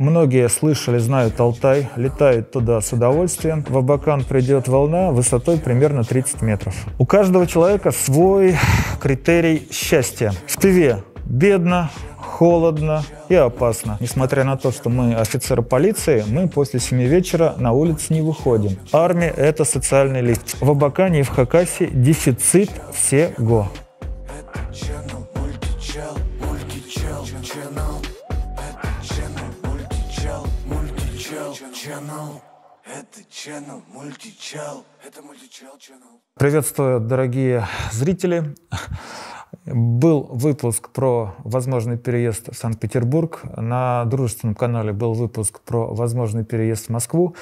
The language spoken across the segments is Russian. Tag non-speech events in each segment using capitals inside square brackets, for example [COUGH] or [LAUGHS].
Многие слышали, знают Алтай, летают туда с удовольствием. В Абакан придет волна высотой примерно 30 метров. У каждого человека свой критерий счастья. В Тыве бедно, холодно и опасно. Несмотря на то, что мы офицеры полиции, мы после 7 вечера на улице не выходим. Армия – это социальный лифт. В Абакане и в Хакасе дефицит всего. Это channel, мультичал. Это мультичал channel. Приветствую, дорогие зрители. Был выпуск про возможный переезд в Санкт-Петербург. На дружественном канале был выпуск про возможный переезд в Москву.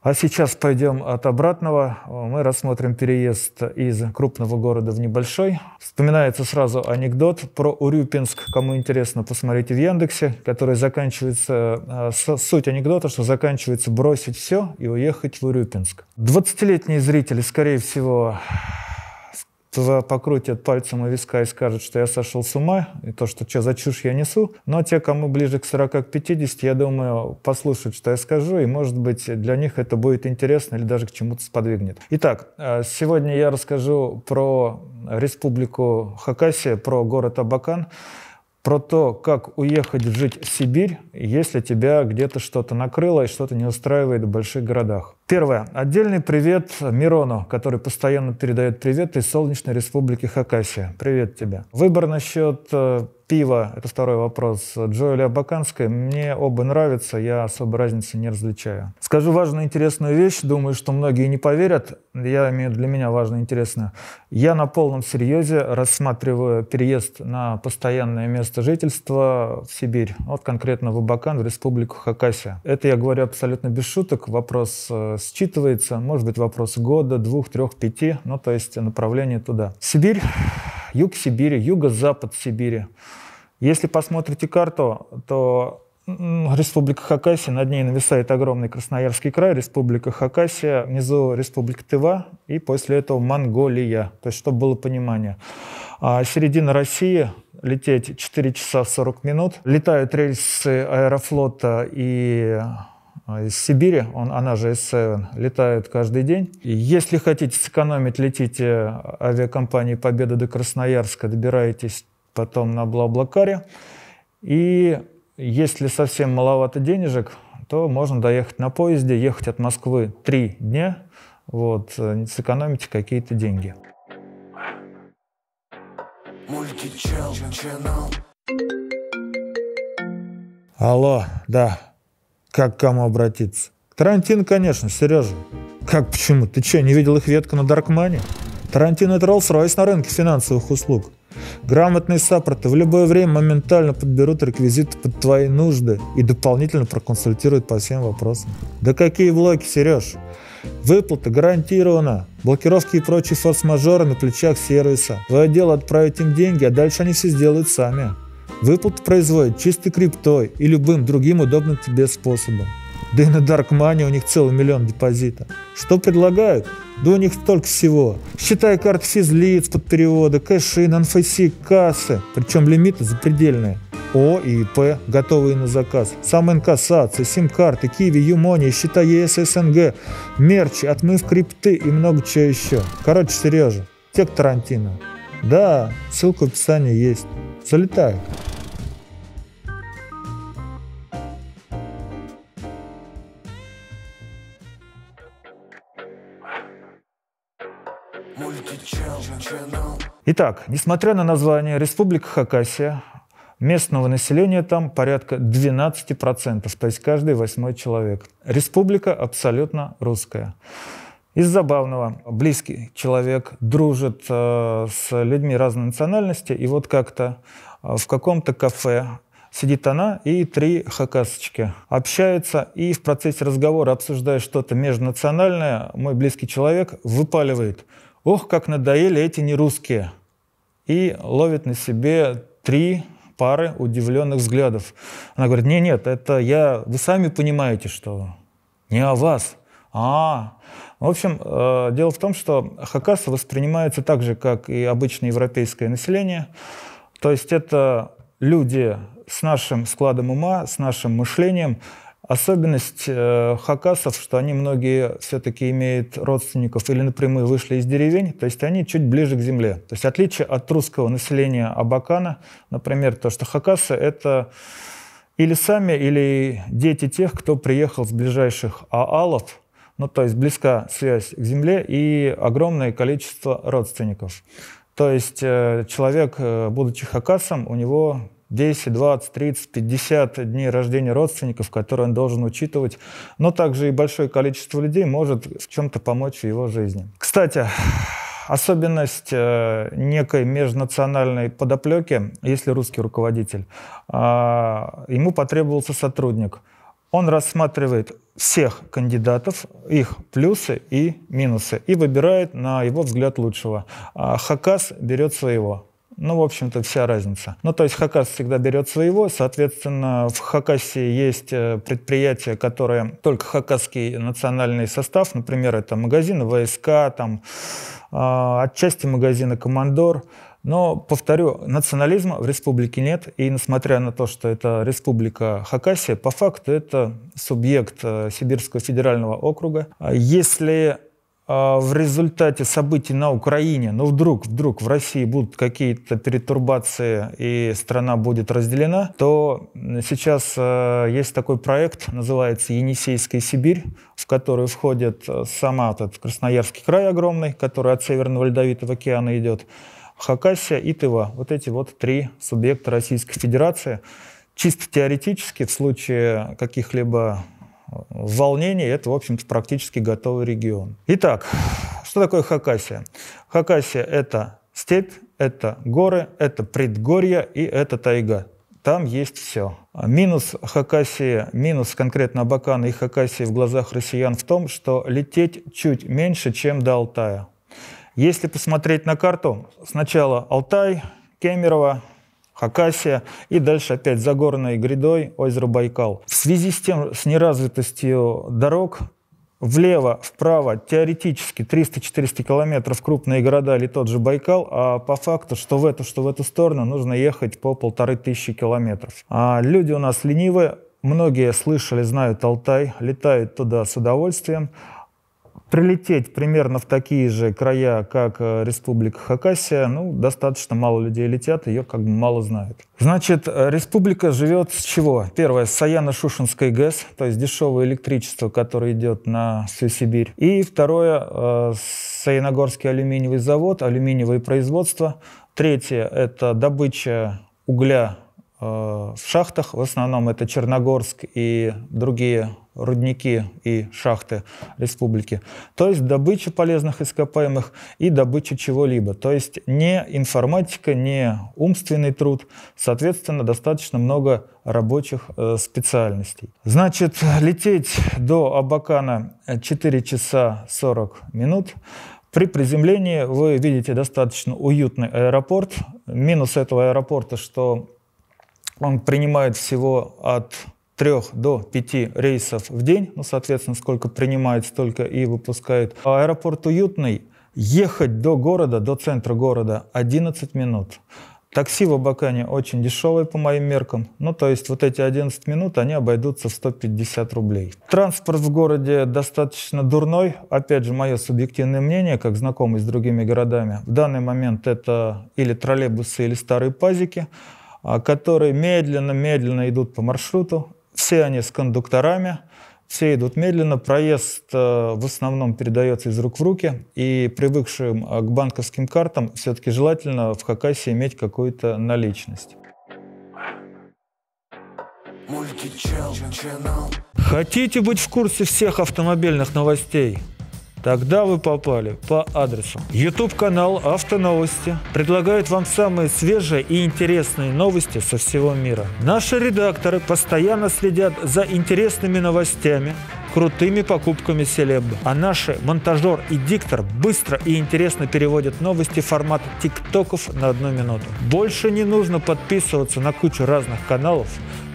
А сейчас пойдем от обратного. Мы рассмотрим переезд из крупного города в небольшой. Вспоминается сразу анекдот про Урюпинск. Кому интересно, посмотрите в Яндексе, который заканчивается... Э, суть анекдота, что заканчивается бросить все и уехать в Урюпинск. 20-летний зритель, скорее всего, правительство покрутит пальцем у виска и скажут, что я сошел с ума, и то, что что за чушь я несу. Но те, кому ближе к 40, к 50, я думаю, послушают, что я скажу, и, может быть, для них это будет интересно или даже к чему-то сподвигнет. Итак, э, сегодня я расскажу про республику Хакасия, про город Абакан про то, как уехать жить в Сибирь, если тебя где-то что-то накрыло и что-то не устраивает в больших городах. Первое. Отдельный привет Мирону, который постоянно передает привет из Солнечной Республики Хакасия. Привет тебе. Выбор насчет э, пива, это второй вопрос, Джоэля Абаканская, мне оба нравятся, я особо разницы не различаю. Скажу важную интересную вещь, думаю, что многие не поверят, я имею для меня важную интересную. Я на полном серьезе рассматриваю переезд на постоянное место жительства в Сибирь, вот конкретно в Абакан, в республику Хакасия. Это я говорю абсолютно без шуток, вопрос э, считывается, может быть, вопрос года, двух, трех, пяти, ну, то есть направление туда. Сибирь, юг Сибири, юго-запад Сибири. Если посмотрите карту, то Республика Хакасия, над ней нависает огромный Красноярский край, Республика Хакасия, внизу Республика Тыва и после этого Монголия, то есть чтобы было понимание. А середина России, лететь 4 часа 40 минут. Летают рельсы аэрофлота и а, из Сибири, он, она же S7, летает каждый день. И если хотите сэкономить, летите э, авиакомпанией «Победа» до Красноярска, добираетесь потом на Блаблакаре. И если совсем маловато денежек, то можно доехать на поезде, ехать от Москвы три дня, вот, э, сэкономите какие-то деньги. Алло, да, как к кому обратиться? Тарантино, конечно, Сережа. Как почему? Ты че, не видел их ветка на Даркмане? Тарантино – это Роллс-Ройс на рынке финансовых услуг. Грамотные саппорты в любое время моментально подберут реквизиты под твои нужды и дополнительно проконсультируют по всем вопросам. Да какие блоки, Сереж? Выплата гарантирована. Блокировки и прочие форс-мажоры на плечах сервиса. Твое дело отправить им деньги, а дальше они все сделают сами. Выплат производят чистой криптой и любым другим удобным тебе способом. Да и на Dark Money у них целый миллион депозита. Что предлагают? Да у них столько всего. Считай карт физлиц под переводы, кэши, нанфейси, кассы. Причем лимиты запредельные. О и П, готовые на заказ. Сам инкассации, сим-карты, киви, юмони, счета ЕС, СНГ, мерч, отмыв крипты и много чего еще. Короче, Сережа, тек Тарантино. Да, ссылка в описании есть. Залетай. Итак, несмотря на название Республика Хакасия, местного населения там порядка 12%, то есть каждый восьмой человек. Республика абсолютно русская. Из забавного, близкий человек дружит э, с людьми разной национальности, и вот как-то э, в каком-то кафе сидит она и три хакасочки. Общаются, и в процессе разговора, обсуждая что-то межнациональное, мой близкий человек выпаливает. «Ох, как надоели эти нерусские!» И ловит на себе три пары удивленных взглядов. Она говорит, «Нет, нет, это я... Вы сами понимаете, что не о вас. А, в общем, э, дело в том, что хакасы воспринимаются так же, как и обычное европейское население. То есть это люди с нашим складом ума, с нашим мышлением. Особенность э, хакасов, что они многие все-таки имеют родственников или напрямую вышли из деревень, то есть они чуть ближе к земле. То есть отличие от русского населения Абакана, например, то, что хакасы — это или сами, или дети тех, кто приехал с ближайших аалов, ну, то есть близка связь к Земле и огромное количество родственников. То есть э, человек, э, будучи хакасом, у него 10, 20, 30, 50 дней рождения родственников, которые он должен учитывать, но также и большое количество людей может в чем-то помочь в его жизни. Кстати, особенность э, некой межнациональной подоплеки, если русский руководитель, а, ему потребовался сотрудник. Он рассматривает всех кандидатов, их плюсы и минусы, и выбирает, на его взгляд, лучшего. А Хакас берет своего. Ну, в общем-то, вся разница. Ну, то есть Хакас всегда берет своего, соответственно, в Хакасе есть э, предприятия, которые только хакасский национальный состав, например, это магазины ВСК, там, а, отчасти магазины «Командор», но, повторю, национализма в республике нет, и несмотря на то, что это республика Хакасия, по факту это субъект э, Сибирского федерального округа. А если а, в результате событий на Украине, но ну вдруг, вдруг в России будут какие-то перетурбации и страна будет разделена, то сейчас э, есть такой проект, называется «Енисейская Сибирь», в который входит э, сама этот Красноярский край огромный, который от Северного Ледовитого океана идет, Хакасия и Тыва. Вот эти вот три субъекта Российской Федерации. Чисто теоретически, в случае каких-либо э, волнений, это, в общем-то, практически готовый регион. Итак, что такое Хакасия? Хакасия – это степь, это горы, это предгорья и это тайга. Там есть все. Минус Хакасии, минус конкретно Абакана и Хакасии в глазах россиян в том, что лететь чуть меньше, чем до Алтая. Если посмотреть на карту, сначала Алтай, Кемерово, Хакасия и дальше опять за горной грядой озеро Байкал. В связи с тем, с неразвитостью дорог, влево, вправо теоретически 300-400 километров крупные города или тот же Байкал, а по факту, что в эту, что в эту сторону, нужно ехать по полторы тысячи километров. А люди у нас ленивые, многие слышали, знают Алтай, летают туда с удовольствием, Прилететь примерно в такие же края, как э, Республика Хакасия, ну, достаточно мало людей летят, ее как бы мало знают. Значит, э, республика живет с чего? Первое, с Саяно-Шушенской ГЭС, то есть дешевое электричество, которое идет на всю Сибирь. И второе, э, Саяногорский алюминиевый завод, алюминиевое производство. Третье, это добыча угля Э, в шахтах, в основном это Черногорск и другие рудники и шахты республики. То есть добыча полезных ископаемых и добыча чего-либо. То есть не информатика, не умственный труд. Соответственно, достаточно много рабочих э, специальностей. Значит, лететь до Абакана 4 часа 40 минут. При приземлении вы видите достаточно уютный аэропорт. Минус этого аэропорта, что он принимает всего от 3 до 5 рейсов в день, ну, соответственно, сколько принимает, столько и выпускает. А аэропорт уютный, ехать до города, до центра города 11 минут. Такси в Абакане очень дешевое по моим меркам. Ну, то есть вот эти 11 минут, они обойдутся в 150 рублей. Транспорт в городе достаточно дурной. Опять же, мое субъективное мнение, как знакомый с другими городами. В данный момент это или троллейбусы, или старые пазики. А, которые медленно-медленно идут по маршруту. Все они с кондукторами, все идут медленно. Проезд э, в основном передается из рук в руки. И привыкшим э, к банковским картам все-таки желательно в Хакасии иметь какую-то наличность. Хотите быть в курсе всех автомобильных новостей? Тогда вы попали по адресу. Ютуб канал «Автоновости» предлагает вам самые свежие и интересные новости со всего мира. Наши редакторы постоянно следят за интересными новостями, крутыми покупками селеб. А наши монтажер и диктор быстро и интересно переводят новости в формат тиктоков на одну минуту. Больше не нужно подписываться на кучу разных каналов,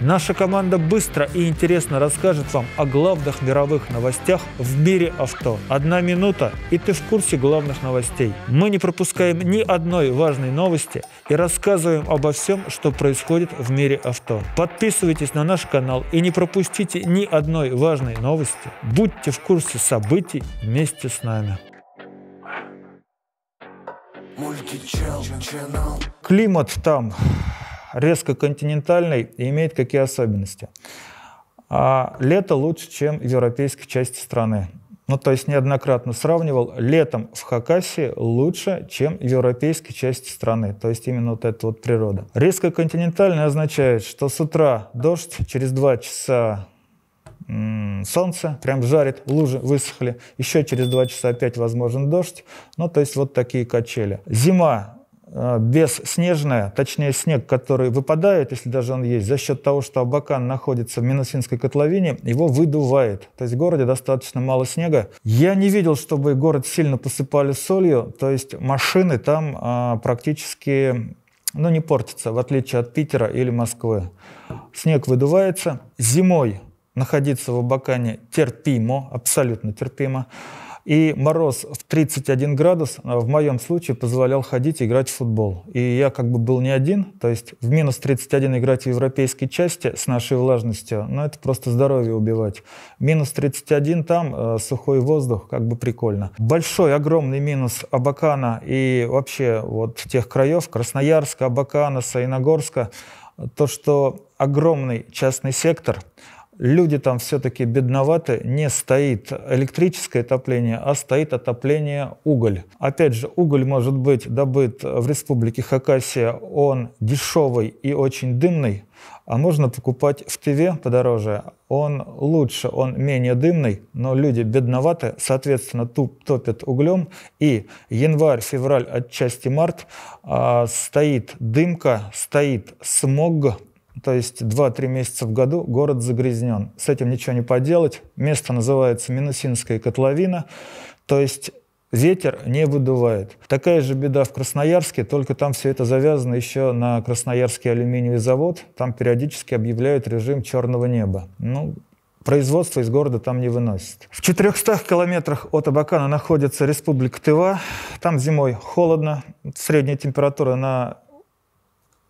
Наша команда быстро и интересно расскажет вам о главных мировых новостях в мире авто. Одна минута, и ты в курсе главных новостей. Мы не пропускаем ни одной важной новости и рассказываем обо всем, что происходит в мире авто. Подписывайтесь на наш канал и не пропустите ни одной важной новости. Будьте в курсе событий вместе с нами. Климат там резко континентальный и имеет какие особенности. А лето лучше, чем в европейской части страны. Ну, то есть неоднократно сравнивал, летом в Хакасии лучше, чем в европейской части страны. То есть именно вот эта вот природа. Резко континентальная означает, что с утра дождь, через два часа солнце прям жарит, лужи высохли, еще через два часа опять возможен дождь, ну то есть вот такие качели. Зима а, бесснежная, точнее снег, который выпадает, если даже он есть, за счет того, что Абакан находится в Минусинской котловине, его выдувает. То есть в городе достаточно мало снега. Я не видел, чтобы город сильно посыпали солью, то есть машины там а, практически ну, не портятся, в отличие от Питера или Москвы. Снег выдувается. Зимой находиться в Абакане терпимо, абсолютно терпимо. И мороз в 31 градус а, в моем случае позволял ходить и играть в футбол. И я как бы был не один, то есть в минус 31 играть в европейской части с нашей влажностью, ну это просто здоровье убивать. Минус 31 там, э, сухой воздух, как бы прикольно. Большой, огромный минус Абакана и вообще вот тех краев, Красноярска, Абакана, Саиногорска, то, что огромный частный сектор – люди там все-таки бедноваты, не стоит электрическое отопление, а стоит отопление уголь. Опять же, уголь может быть добыт в республике Хакасия, он дешевый и очень дымный, а можно покупать в Тыве подороже. Он лучше, он менее дымный, но люди бедноваты, соответственно, туп, топят углем. И январь, февраль, отчасти март э, стоит дымка, стоит смог, то есть 2-3 месяца в году город загрязнен. С этим ничего не поделать. Место называется Минусинская котловина. То есть ветер не выдувает. Такая же беда в Красноярске, только там все это завязано еще на Красноярский алюминиевый завод. Там периодически объявляют режим черного неба. Ну, производство из города там не выносит. В 400 километрах от Абакана находится республика Тыва. Там зимой холодно, средняя температура на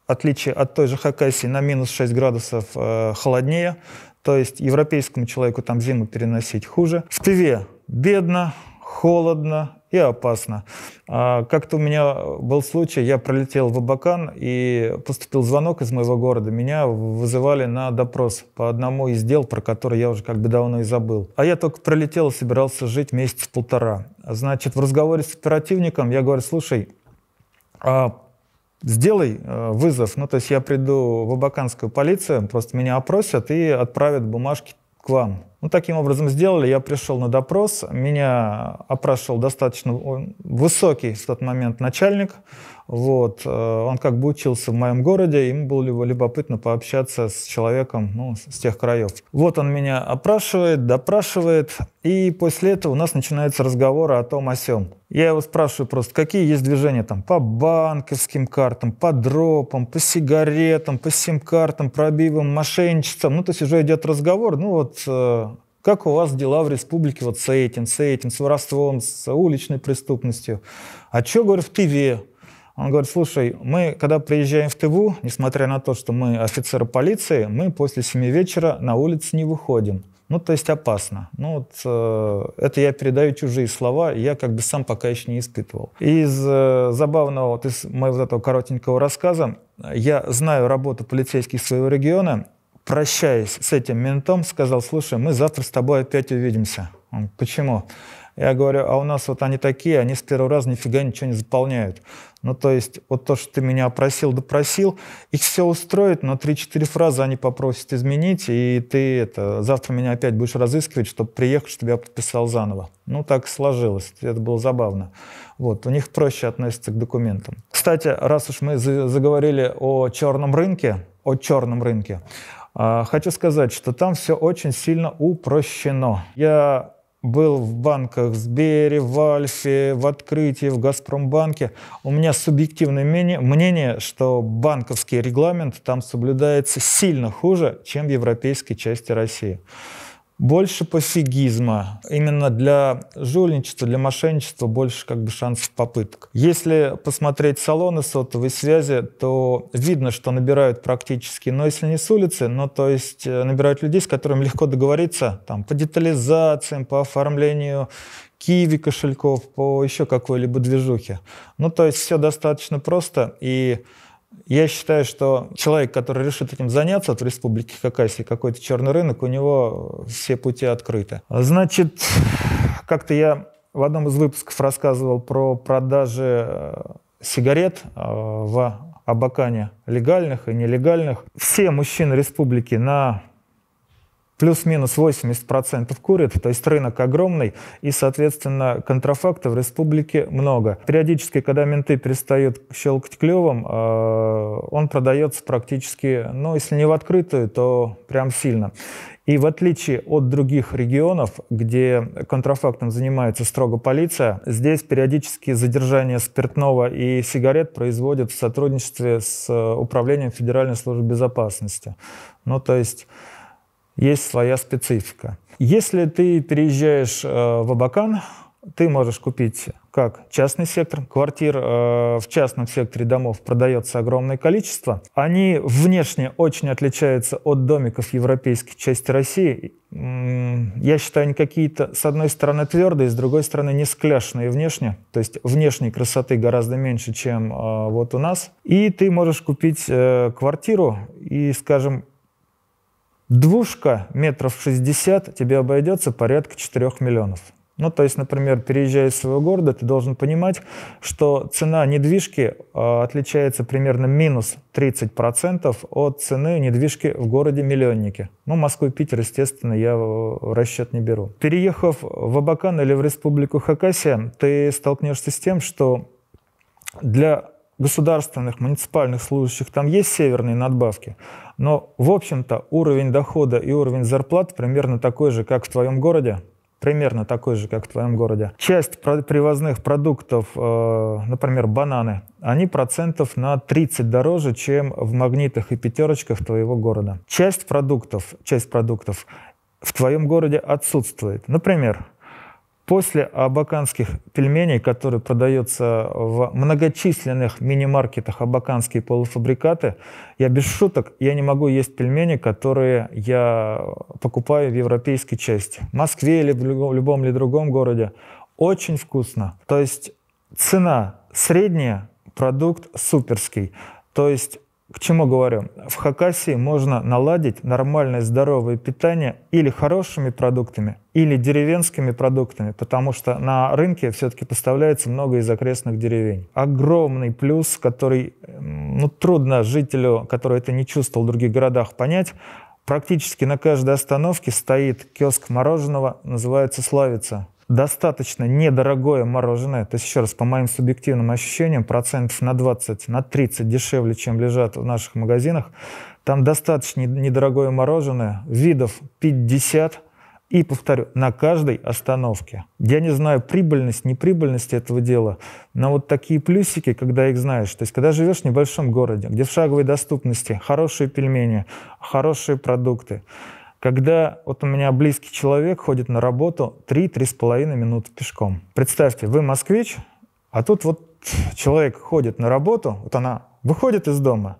отличие от той же Хакасии, на минус 6 градусов э, холоднее. То есть европейскому человеку там зиму переносить хуже. В Тыве бедно, холодно и опасно. А, как-то у меня был случай, я пролетел в Абакан, и поступил звонок из моего города. Меня вызывали на допрос по одному из дел, про который я уже как бы давно и забыл. А я только пролетел и собирался жить месяц-полтора. Значит, в разговоре с оперативником я говорю, слушай, а сделай э, вызов. Ну, то есть я приду в абаканскую полицию, просто меня опросят и отправят бумажки к вам. Ну, таким образом сделали. Я пришел на допрос. Меня опрашивал достаточно высокий в тот момент начальник. Вот. Э, он как бы учился в моем городе, ему было любопытно пообщаться с человеком ну, с тех краев. Вот он меня опрашивает, допрашивает, и после этого у нас начинаются разговоры о том, о сём. Я его спрашиваю просто, какие есть движения там по банковским картам, по дропам, по сигаретам, по сим-картам, пробивам, мошенничествам. Ну, то есть уже идет разговор, ну вот э, как у вас дела в республике вот с этим, с этим, с воровством, с уличной преступностью. А что, говорю, в Тыве? Он говорит, слушай, мы, когда приезжаем в Тыву, несмотря на то, что мы офицеры полиции, мы после 7 вечера на улице не выходим. Ну, то есть опасно. Ну, вот, э, это я передаю чужие слова, я как бы сам пока еще не испытывал. Из э, забавного, вот из моего вот этого коротенького рассказа, я знаю работу полицейских своего региона, прощаясь с этим ментом, сказал, слушай, мы завтра с тобой опять увидимся. Он, почему? Я говорю, а у нас вот они такие, они с первого раза нифига ничего не заполняют. Ну, то есть, вот то, что ты меня опросил, допросил, их все устроит, но 3-4 фразы они попросят изменить, и ты это, завтра меня опять будешь разыскивать, чтобы приехать, чтобы я подписал заново. Ну, так сложилось, это было забавно. Вот, у них проще относятся к документам. Кстати, раз уж мы заговорили о черном рынке, о черном рынке, а, Хочу сказать, что там все очень сильно упрощено. Я был в банках Сбере, в Альфе, в Открытии, в Газпромбанке. У меня субъективное мнение, мнение, что банковский регламент там соблюдается сильно хуже, чем в европейской части России больше пофигизма. Именно для жульничества, для мошенничества больше как бы шансов попыток. Если посмотреть салоны сотовой связи, то видно, что набирают практически, но если не с улицы, но то есть э, набирают людей, с которыми [LAUGHS] легко договориться там, по детализациям, по оформлению Киеве кошельков, по еще какой-либо движухе. Ну, то есть все достаточно просто, и я считаю, что человек, который решит этим заняться от республики Хакасия, какой-то черный рынок, у него все пути открыты. Значит, как-то я в одном из выпусков рассказывал про продажи э, сигарет э, в Абакане легальных и нелегальных. Все мужчины республики на плюс-минус 80% курят, то есть рынок огромный, и, соответственно, контрафакта в республике много. Периодически, когда менты перестают щелкать клевом, э, он продается практически, ну, если не в открытую, то прям сильно. И в отличие от других регионов, где контрафактом занимается строго полиция, здесь периодически задержание спиртного и сигарет производят в сотрудничестве с э, Управлением Федеральной службы безопасности. Ну, то есть есть своя специфика. Если ты переезжаешь э, в Абакан, ты можешь купить как частный сектор. Квартир э, в частном секторе домов продается огромное количество. Они внешне очень отличаются от домиков европейской части России. Я считаю, они какие-то, с одной стороны, твердые, с другой стороны, не скляшные внешне. То есть внешней красоты гораздо меньше, чем э, вот у нас. И ты можешь купить э, квартиру и, скажем, Двушка метров 60 тебе обойдется порядка 4 миллионов. Ну, то есть, например, переезжая из своего города, ты должен понимать, что цена недвижки э, отличается примерно минус 30% от цены недвижки в городе-миллионнике. Ну, Москву и Питер, естественно, я в э, расчет не беру. Переехав в Абакан или в республику Хакасия, ты столкнешься с тем, что для государственных, муниципальных служащих, там есть северные надбавки, но, в общем-то, уровень дохода и уровень зарплат примерно такой же, как в твоем городе, примерно такой же, как в твоем городе. Часть привозных продуктов, э, например, бананы, они процентов на 30 дороже, чем в магнитах и пятерочках твоего города. Часть продуктов, часть продуктов в твоем городе отсутствует. Например, После абаканских пельменей, которые продаются в многочисленных мини-маркетах абаканские полуфабрикаты, я без шуток, я не могу есть пельмени, которые я покупаю в европейской части. В Москве или в любом, любом или другом городе. Очень вкусно. То есть цена средняя, продукт суперский. То есть к чему говорю? В Хакасии можно наладить нормальное здоровое питание или хорошими продуктами, или деревенскими продуктами, потому что на рынке все-таки поставляется много из окрестных деревень. Огромный плюс, который ну, трудно жителю, который это не чувствовал в других городах, понять. Практически на каждой остановке стоит киоск мороженого, называется «Славица» достаточно недорогое мороженое, то есть, еще раз, по моим субъективным ощущениям, процентов на 20, на 30 дешевле, чем лежат в наших магазинах. Там достаточно недорогое мороженое, видов 50, и, повторю, на каждой остановке. Я не знаю прибыльность, неприбыльность этого дела, но вот такие плюсики, когда их знаешь, то есть когда живешь в небольшом городе, где в шаговой доступности хорошие пельмени, хорошие продукты, когда вот у меня близкий человек ходит на работу 3-3,5 минуты пешком. Представьте, вы москвич, а тут вот человек ходит на работу, вот она выходит из дома,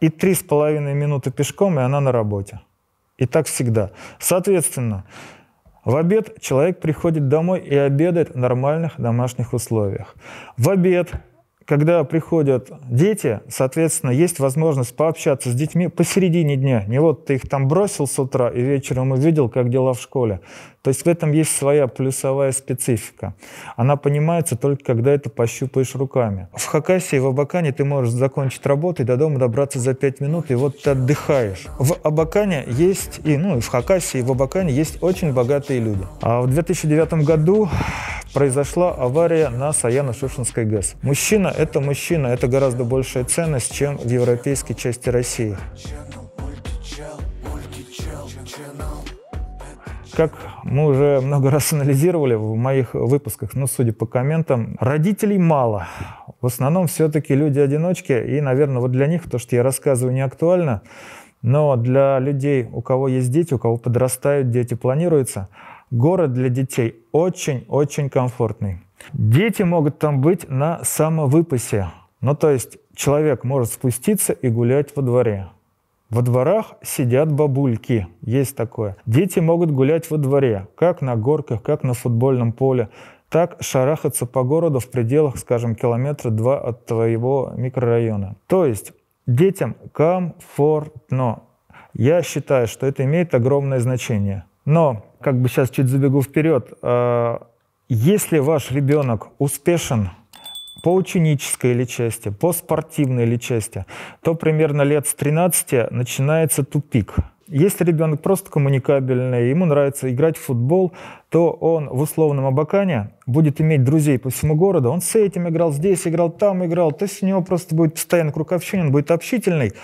и 3,5 минуты пешком, и она на работе. И так всегда. Соответственно, в обед человек приходит домой и обедает в нормальных домашних условиях. В обед когда приходят дети, соответственно, есть возможность пообщаться с детьми посередине дня. Не вот ты их там бросил с утра и вечером увидел, как дела в школе. То есть в этом есть своя плюсовая специфика. Она понимается только, когда это пощупаешь руками. В Хакасии, в Абакане ты можешь закончить работу и до дома добраться за 5 минут, и вот ты отдыхаешь. В Абакане есть, и, ну, и в Хакасии, и в Абакане есть очень богатые люди. А в 2009 году произошла авария на саяно шушенской ГЭС. Мужчина – это мужчина, это гораздо большая ценность, чем в европейской части России. Channel, как мы уже много раз анализировали в моих выпусках, но судя по комментам, родителей мало. В основном все-таки люди-одиночки, и, наверное, вот для них то, что я рассказываю, не актуально. Но для людей, у кого есть дети, у кого подрастают дети, планируется, город для детей очень-очень комфортный. Дети могут там быть на самовыпасе. Ну, то есть человек может спуститься и гулять во дворе. Во дворах сидят бабульки, есть такое. Дети могут гулять во дворе, как на горках, как на футбольном поле, так шарахаться по городу в пределах, скажем, километра два от твоего микрорайона. То есть детям комфортно. Я считаю, что это имеет огромное значение. Но, как бы сейчас чуть забегу вперед, а, если ваш ребенок успешен – по ученической или части, по спортивной или части, то примерно лет с 13 начинается тупик. Если ребенок просто коммуникабельный, ему нравится играть в футбол, то он в условном Абакане будет иметь друзей по всему городу. Он с этим играл, здесь играл, там играл. То есть у него просто будет постоянно общения, он будет общительный.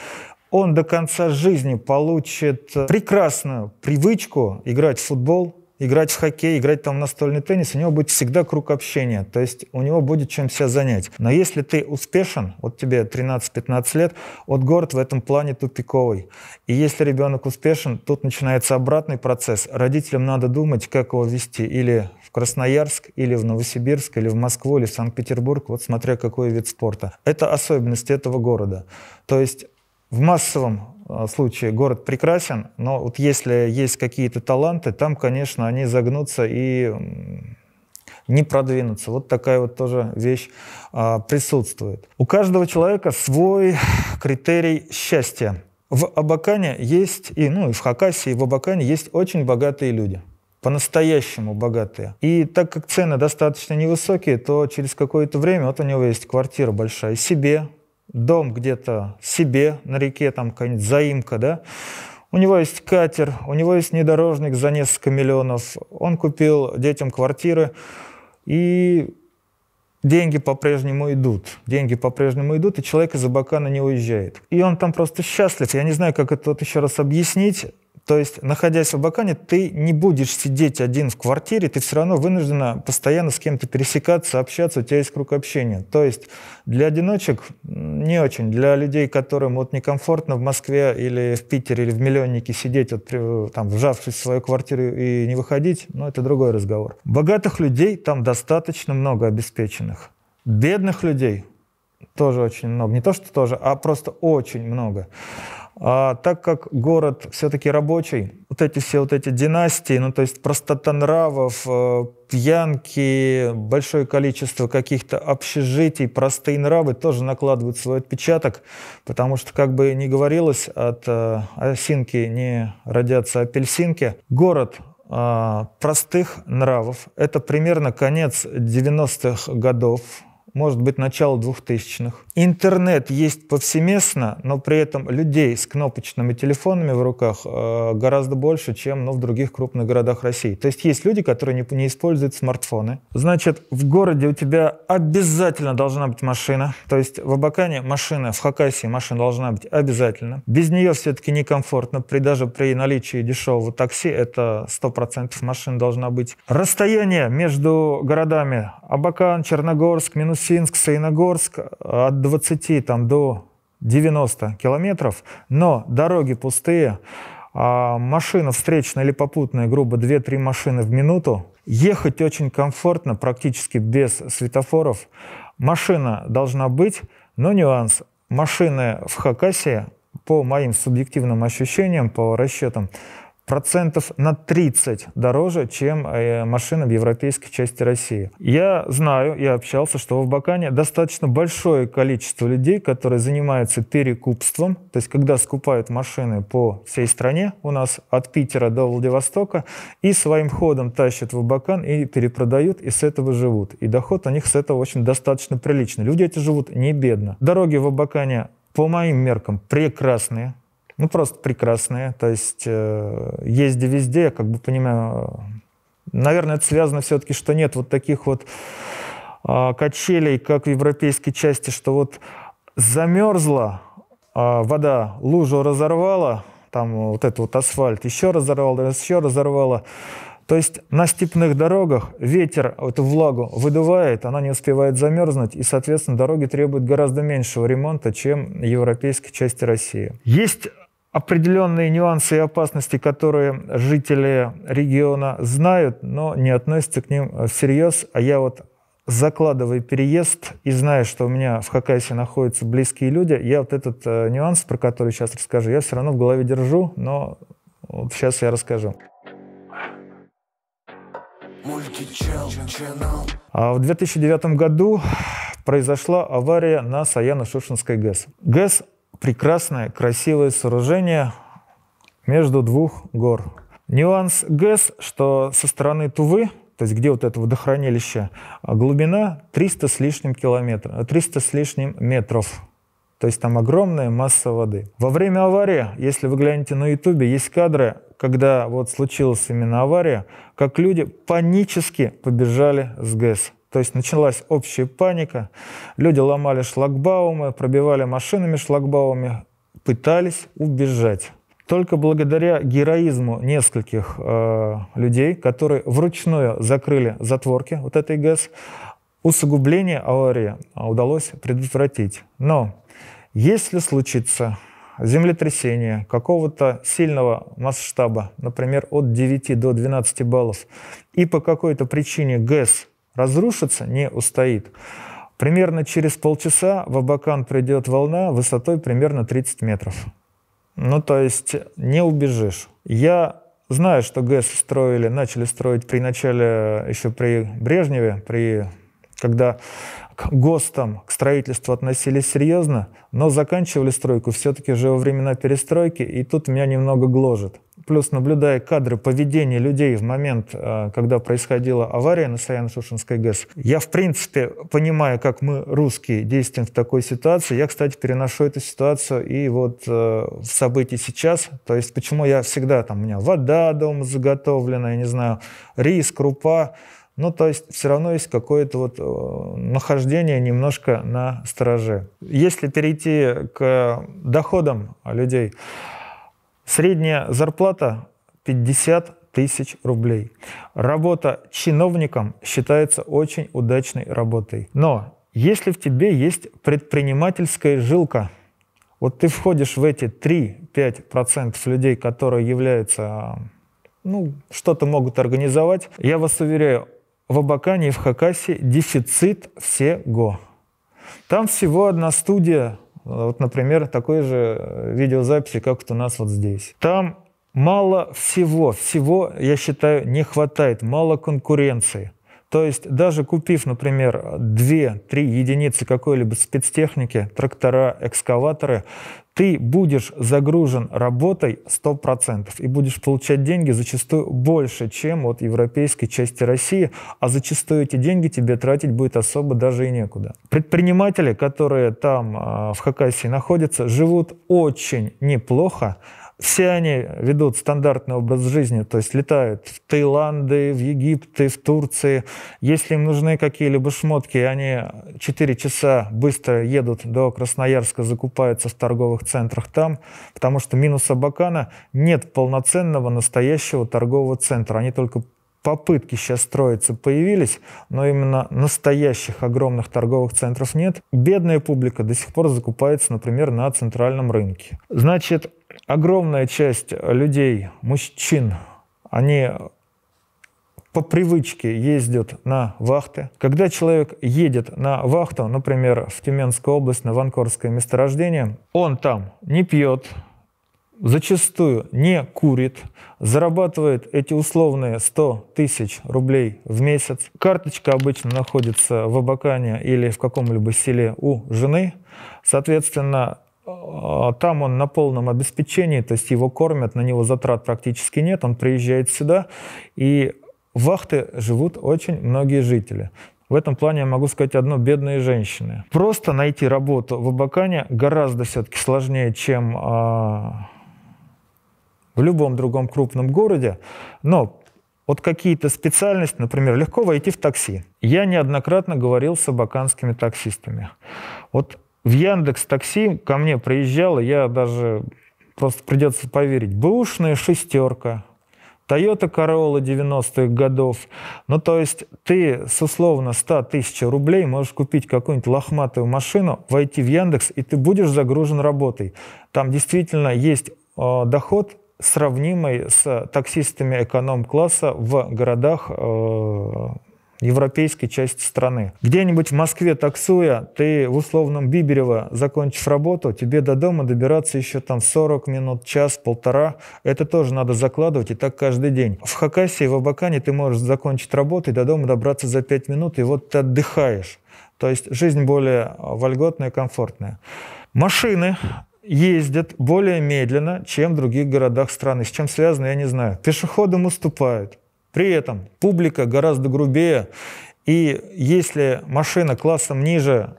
Он до конца жизни получит прекрасную привычку играть в футбол, играть в хоккей, играть там в настольный теннис, у него будет всегда круг общения, то есть у него будет чем себя занять. Но если ты успешен, вот тебе 13-15 лет, вот город в этом плане тупиковый. И если ребенок успешен, тут начинается обратный процесс. Родителям надо думать, как его вести или в Красноярск, или в Новосибирск, или в Москву, или в Санкт-Петербург, вот смотря какой вид спорта. Это особенность этого города. То есть в массовом а, случае город прекрасен, но вот если есть какие-то таланты, там, конечно, они загнутся и не продвинутся. Вот такая вот тоже вещь а, присутствует. У каждого человека свой критерий счастья. В Абакане есть, и, ну и в Хакасии, и в Абакане есть очень богатые люди. По-настоящему богатые. И так как цены достаточно невысокие, то через какое-то время, вот у него есть квартира большая, себе дом где-то себе на реке, там какая-нибудь заимка, да, у него есть катер, у него есть внедорожник за несколько миллионов, он купил детям квартиры, и деньги по-прежнему идут. Деньги по-прежнему идут, и человек из Абакана не уезжает. И он там просто счастлив. Я не знаю, как это вот еще раз объяснить. То есть, находясь в Абакане, ты не будешь сидеть один в квартире, ты все равно вынуждена постоянно с кем-то пересекаться, общаться, у тебя есть круг общения. То есть для одиночек не очень, для людей, которым вот некомфортно в Москве или в Питере или в Миллионнике сидеть, вот, э, там, вжавшись в свою квартиру и не выходить, ну, это другой разговор. Богатых людей там достаточно много обеспеченных. Бедных людей тоже очень много. Не то, что тоже, а просто очень много. А так как город все-таки рабочий, вот эти все вот эти династии, ну то есть простота нравов, э, пьянки, большое количество каких-то общежитий, простые нравы тоже накладывают свой отпечаток, потому что, как бы ни говорилось, от э, осинки не родятся апельсинки. Город э, простых нравов, это примерно конец 90-х годов, может быть, начало 2000-х. Интернет есть повсеместно, но при этом людей с кнопочными телефонами в руках э, гораздо больше, чем ну, в других крупных городах России. То есть есть люди, которые не, не используют смартфоны. Значит, в городе у тебя обязательно должна быть машина. То есть в Абакане машина, в Хакасии машина должна быть обязательно. Без нее все-таки некомфортно. При, даже при наличии дешевого такси это 100% машина должна быть. Расстояние между городами Абакан, Черногорск, Минусинск, Саиногорск э, от 20 там, до 90 километров, но дороги пустые, а машина встречная или попутная, грубо 2-3 машины в минуту. Ехать очень комфортно, практически без светофоров. Машина должна быть, но нюанс. Машины в Хакасии, по моим субъективным ощущениям, по расчетам, процентов на 30 дороже, чем э, машины в европейской части России. Я знаю, я общался, что в Бакане достаточно большое количество людей, которые занимаются перекупством, то есть когда скупают машины по всей стране, у нас от Питера до Владивостока, и своим ходом тащат в Бакан и перепродают, и с этого живут. И доход у них с этого очень достаточно приличный. Люди эти живут не бедно. Дороги в Абакане по моим меркам прекрасные, ну, просто прекрасные. То есть э, езди везде, я как бы понимаю, наверное, это связано все-таки, что нет вот таких вот э, качелей, как в европейской части, что вот замерзла, э, вода лужу разорвала, там вот этот вот асфальт еще разорвала, еще разорвала. То есть на степных дорогах ветер эту влагу выдувает, она не успевает замерзнуть, и, соответственно, дороги требуют гораздо меньшего ремонта, чем в европейской части России. Есть определенные нюансы и опасности, которые жители региона знают, но не относятся к ним э, всерьез. А я вот закладывая переезд и зная, что у меня в Хакасии находятся близкие люди, я вот этот э, нюанс, про который сейчас расскажу, я все равно в голове держу, но вот сейчас я расскажу. А в 2009 году произошла авария на саяно шушенской ГЭС. ГЭС прекрасное, красивое сооружение между двух гор. Нюанс ГЭС, что со стороны Тувы, то есть где вот это водохранилище, а глубина 300 с лишним километров, 300 э, с лишним метров. То есть там огромная масса воды. Во время аварии, если вы глянете на ютубе, есть кадры, когда вот случилась именно авария, как люди панически побежали с ГЭС. То есть началась общая паника, люди ломали шлагбаумы, пробивали машинами шлагбаумы, пытались убежать. Только благодаря героизму нескольких э, людей, которые вручную закрыли затворки вот этой ГЭС, усугубление аварии удалось предотвратить. Но если случится землетрясение какого-то сильного масштаба, например, от 9 до 12 баллов, и по какой-то причине ГЭС разрушится, не устоит. Примерно через полчаса в Абакан придет волна высотой примерно 30 метров. Ну, то есть не убежишь. Я знаю, что ГЭС строили, начали строить при начале, еще при Брежневе, при, когда к ГОСТам, к строительству относились серьезно, но заканчивали стройку все-таки уже во времена перестройки, и тут меня немного гложет плюс наблюдая кадры поведения людей в момент, э, когда происходила авария на Саяно-Шушенской ГЭС, я, в принципе, понимаю, как мы, русские, действуем в такой ситуации. Я, кстати, переношу эту ситуацию и вот э, в событии сейчас. То есть почему я всегда, там, у меня вода дома заготовлена, я не знаю, рис, крупа. Ну, то есть все равно есть какое-то вот э, нахождение немножко на стороже. Если перейти к доходам людей, Средняя зарплата 50 тысяч рублей. Работа чиновником считается очень удачной работой. Но если в тебе есть предпринимательская жилка, вот ты входишь в эти 3-5% людей, которые являются, а, ну, что-то могут организовать, я вас уверяю, в Абакане и в Хакасе дефицит всего. Там всего одна студия вот, например, такой же э, видеозаписи, как вот у нас вот здесь. Там мало всего, всего, я считаю, не хватает, мало конкуренции. То есть даже купив, например, 2-3 единицы какой-либо спецтехники, трактора, экскаваторы, ты будешь загружен работой 100% и будешь получать деньги зачастую больше, чем от европейской части России, а зачастую эти деньги тебе тратить будет особо даже и некуда. Предприниматели, которые там а, в Хакасии находятся, живут очень неплохо, все они ведут стандартный образ жизни, то есть летают в Таиланды, в Египты, в Турции. Если им нужны какие-либо шмотки, они 4 часа быстро едут до Красноярска, закупаются в торговых центрах там, потому что минус Абакана нет полноценного настоящего торгового центра. Они только попытки сейчас строиться появились, но именно настоящих огромных торговых центров нет. Бедная публика до сих пор закупается, например, на центральном рынке. Значит, огромная часть людей, мужчин, они по привычке ездят на вахты. Когда человек едет на вахту, например, в Тюменскую область, на Ванкорское месторождение, он там не пьет, зачастую не курит, зарабатывает эти условные 100 тысяч рублей в месяц. Карточка обычно находится в Абакане или в каком-либо селе у жены. Соответственно, а, там он на полном обеспечении, то есть его кормят, на него затрат практически нет, он приезжает сюда, и вахты живут очень многие жители. В этом плане я могу сказать одно, бедные женщины. Просто найти работу в Абакане гораздо все-таки сложнее, чем а, в любом другом крупном городе, но вот какие-то специальности, например, легко войти в такси. Я неоднократно говорил с абаканскими таксистами. Вот в Яндекс Такси ко мне приезжала, я даже просто придется поверить, бэушная шестерка, Toyota Corolla 90-х годов. Ну, то есть ты с условно 100 тысяч рублей можешь купить какую-нибудь лохматую машину, войти в Яндекс, и ты будешь загружен работой. Там действительно есть э, доход сравнимой с таксистами эконом-класса в городах э, европейской части страны. Где-нибудь в Москве таксуя, ты в условном Биберево закончив работу, тебе до дома добираться еще там 40 минут, час, полтора. Это тоже надо закладывать, и так каждый день. В Хакасии, в Абакане ты можешь закончить работу и до дома добраться за 5 минут, и вот ты отдыхаешь. То есть жизнь более вольготная, комфортная. Машины ездят более медленно, чем в других городах страны. С чем связано, я не знаю. Пешеходам уступают. При этом публика гораздо грубее. И если машина классом ниже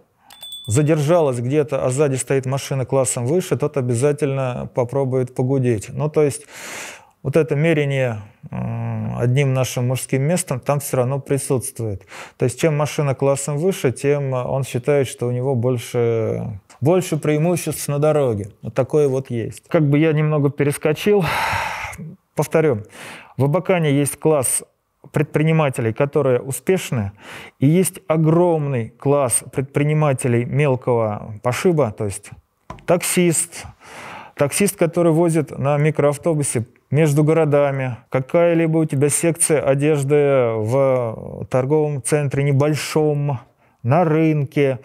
задержалась где-то, а сзади стоит машина классом выше, тот обязательно попробует погудеть. Ну, то есть вот это мерение э, одним нашим мужским местом там все равно присутствует. То есть чем машина классом выше, тем э, он считает, что у него больше больше преимуществ на дороге. Вот такое вот есть. Как бы я немного перескочил, повторю, в Абакане есть класс предпринимателей, которые успешны, и есть огромный класс предпринимателей мелкого пошиба, то есть таксист, таксист, который возит на микроавтобусе между городами, какая-либо у тебя секция одежды в торговом центре небольшом, на рынке,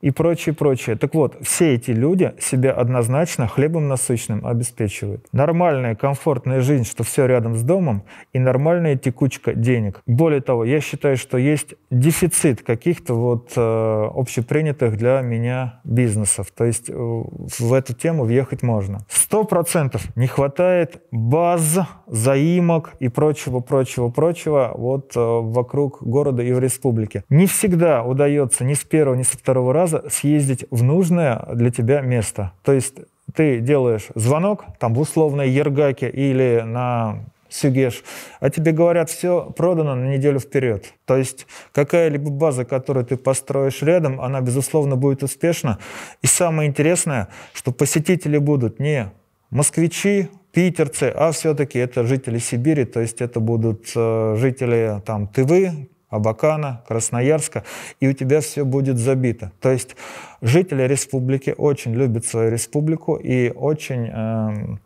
и прочее, прочее. Так вот, все эти люди себя однозначно хлебом насыщенным обеспечивают. Нормальная, комфортная жизнь, что все рядом с домом, и нормальная текучка денег. Более того, я считаю, что есть дефицит каких-то вот э, общепринятых для меня бизнесов. То есть э, в эту тему въехать можно. Сто процентов не хватает баз, заимок и прочего, прочего, прочего вот э, вокруг города и в республике. Не всегда удается ни с первого, ни со второго раза раза съездить в нужное для тебя место. То есть ты делаешь звонок, там в условной Ергаке или на Сюгеш, а тебе говорят, все продано на неделю вперед. То есть какая-либо база, которую ты построишь рядом, она, безусловно, будет успешна. И самое интересное, что посетители будут не москвичи, питерцы, а все-таки это жители Сибири, то есть это будут э, жители там Тывы, Абакана, Красноярска, и у тебя все будет забито. То есть жители республики очень любят свою республику и очень э,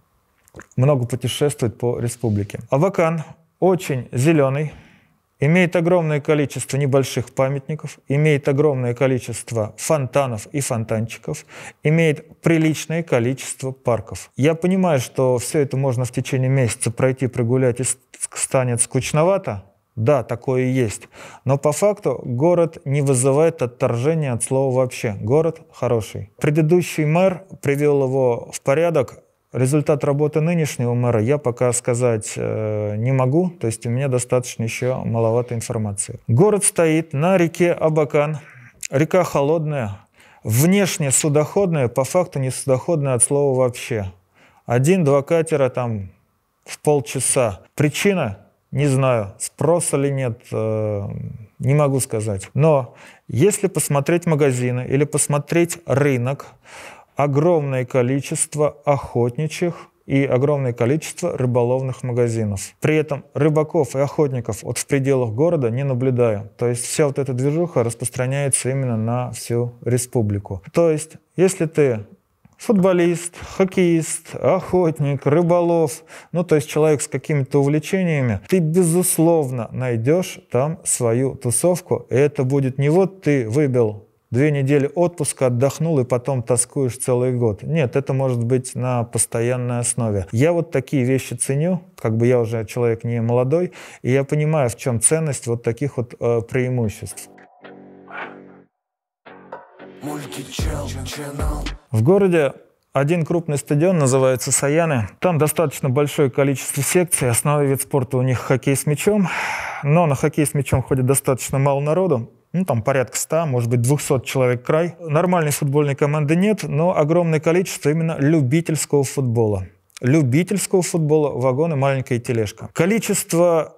много путешествуют по республике. Абакан очень зеленый, имеет огромное количество небольших памятников, имеет огромное количество фонтанов и фонтанчиков, имеет приличное количество парков. Я понимаю, что все это можно в течение месяца пройти, прогулять и станет скучновато, да, такое и есть. Но по факту город не вызывает отторжения от слова вообще. Город хороший. Предыдущий мэр привел его в порядок. Результат работы нынешнего мэра я пока сказать э, не могу, то есть у меня достаточно еще маловато информации. Город стоит на реке Абакан. Река холодная, внешне судоходная, по факту не судоходная от слова вообще. Один-два катера там в полчаса. Причина не знаю, спроса ли нет, э, не могу сказать. Но если посмотреть магазины или посмотреть рынок, огромное количество охотничьих и огромное количество рыболовных магазинов. При этом рыбаков и охотников вот в пределах города не наблюдаю. То есть вся вот эта движуха распространяется именно на всю республику. То есть если ты футболист, хоккеист, охотник, рыболов, ну то есть человек с какими-то увлечениями, ты безусловно найдешь там свою тусовку. И это будет не вот ты выбил две недели отпуска, отдохнул и потом тоскуешь целый год. Нет, это может быть на постоянной основе. Я вот такие вещи ценю, как бы я уже человек не молодой, и я понимаю, в чем ценность вот таких вот э, преимуществ. В городе один крупный стадион называется Саяны. Там достаточно большое количество секций. Основной вид спорта у них хоккей с мячом. Но на хоккей с мячом ходит достаточно мало народу. Ну, там порядка 100, может быть, 200 человек край. Нормальной футбольной команды нет, но огромное количество именно любительского футбола любительского футбола, вагоны маленькая тележка. Количество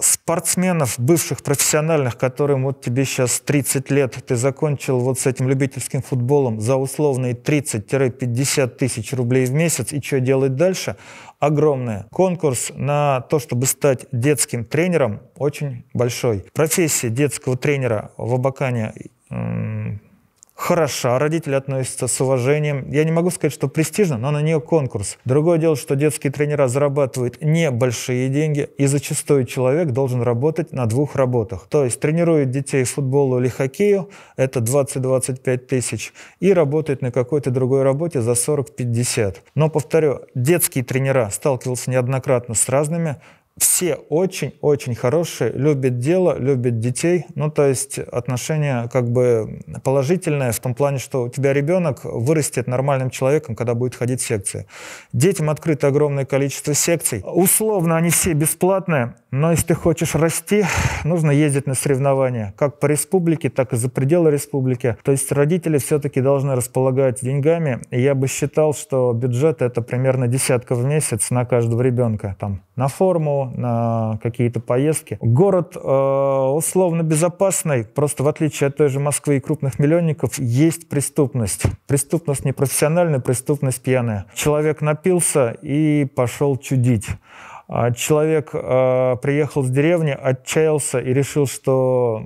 спортсменов, бывших профессиональных, которым вот тебе сейчас 30 лет, ты закончил вот с этим любительским футболом за условные 30-50 тысяч рублей в месяц, и что делать дальше? Огромное. Конкурс на то, чтобы стать детским тренером, очень большой. Профессия детского тренера в Абакане хороша, родители относятся с уважением. Я не могу сказать, что престижно, но на нее конкурс. Другое дело, что детские тренера зарабатывают небольшие деньги, и зачастую человек должен работать на двух работах. То есть тренирует детей футболу или хоккею, это 20-25 тысяч, и работает на какой-то другой работе за 40-50. Но, повторю, детские тренера сталкивался неоднократно с разными все очень-очень хорошие, любят дело, любят детей. Ну, то есть отношение как бы положительное в том плане, что у тебя ребенок вырастет нормальным человеком, когда будет ходить в секции. Детям открыто огромное количество секций. Условно они все бесплатные, но если ты хочешь расти, нужно ездить на соревнования, как по республике, так и за пределы республики. То есть родители все-таки должны располагать деньгами. И я бы считал, что бюджет это примерно десятка в месяц на каждого ребенка. Там, на форму, на какие-то поездки. Город э, условно безопасный, просто в отличие от той же Москвы и крупных миллионников, есть преступность. Преступность непрофессиональная, преступность пьяная. Человек напился и пошел чудить. А человек э, приехал с деревни, отчаялся и решил, что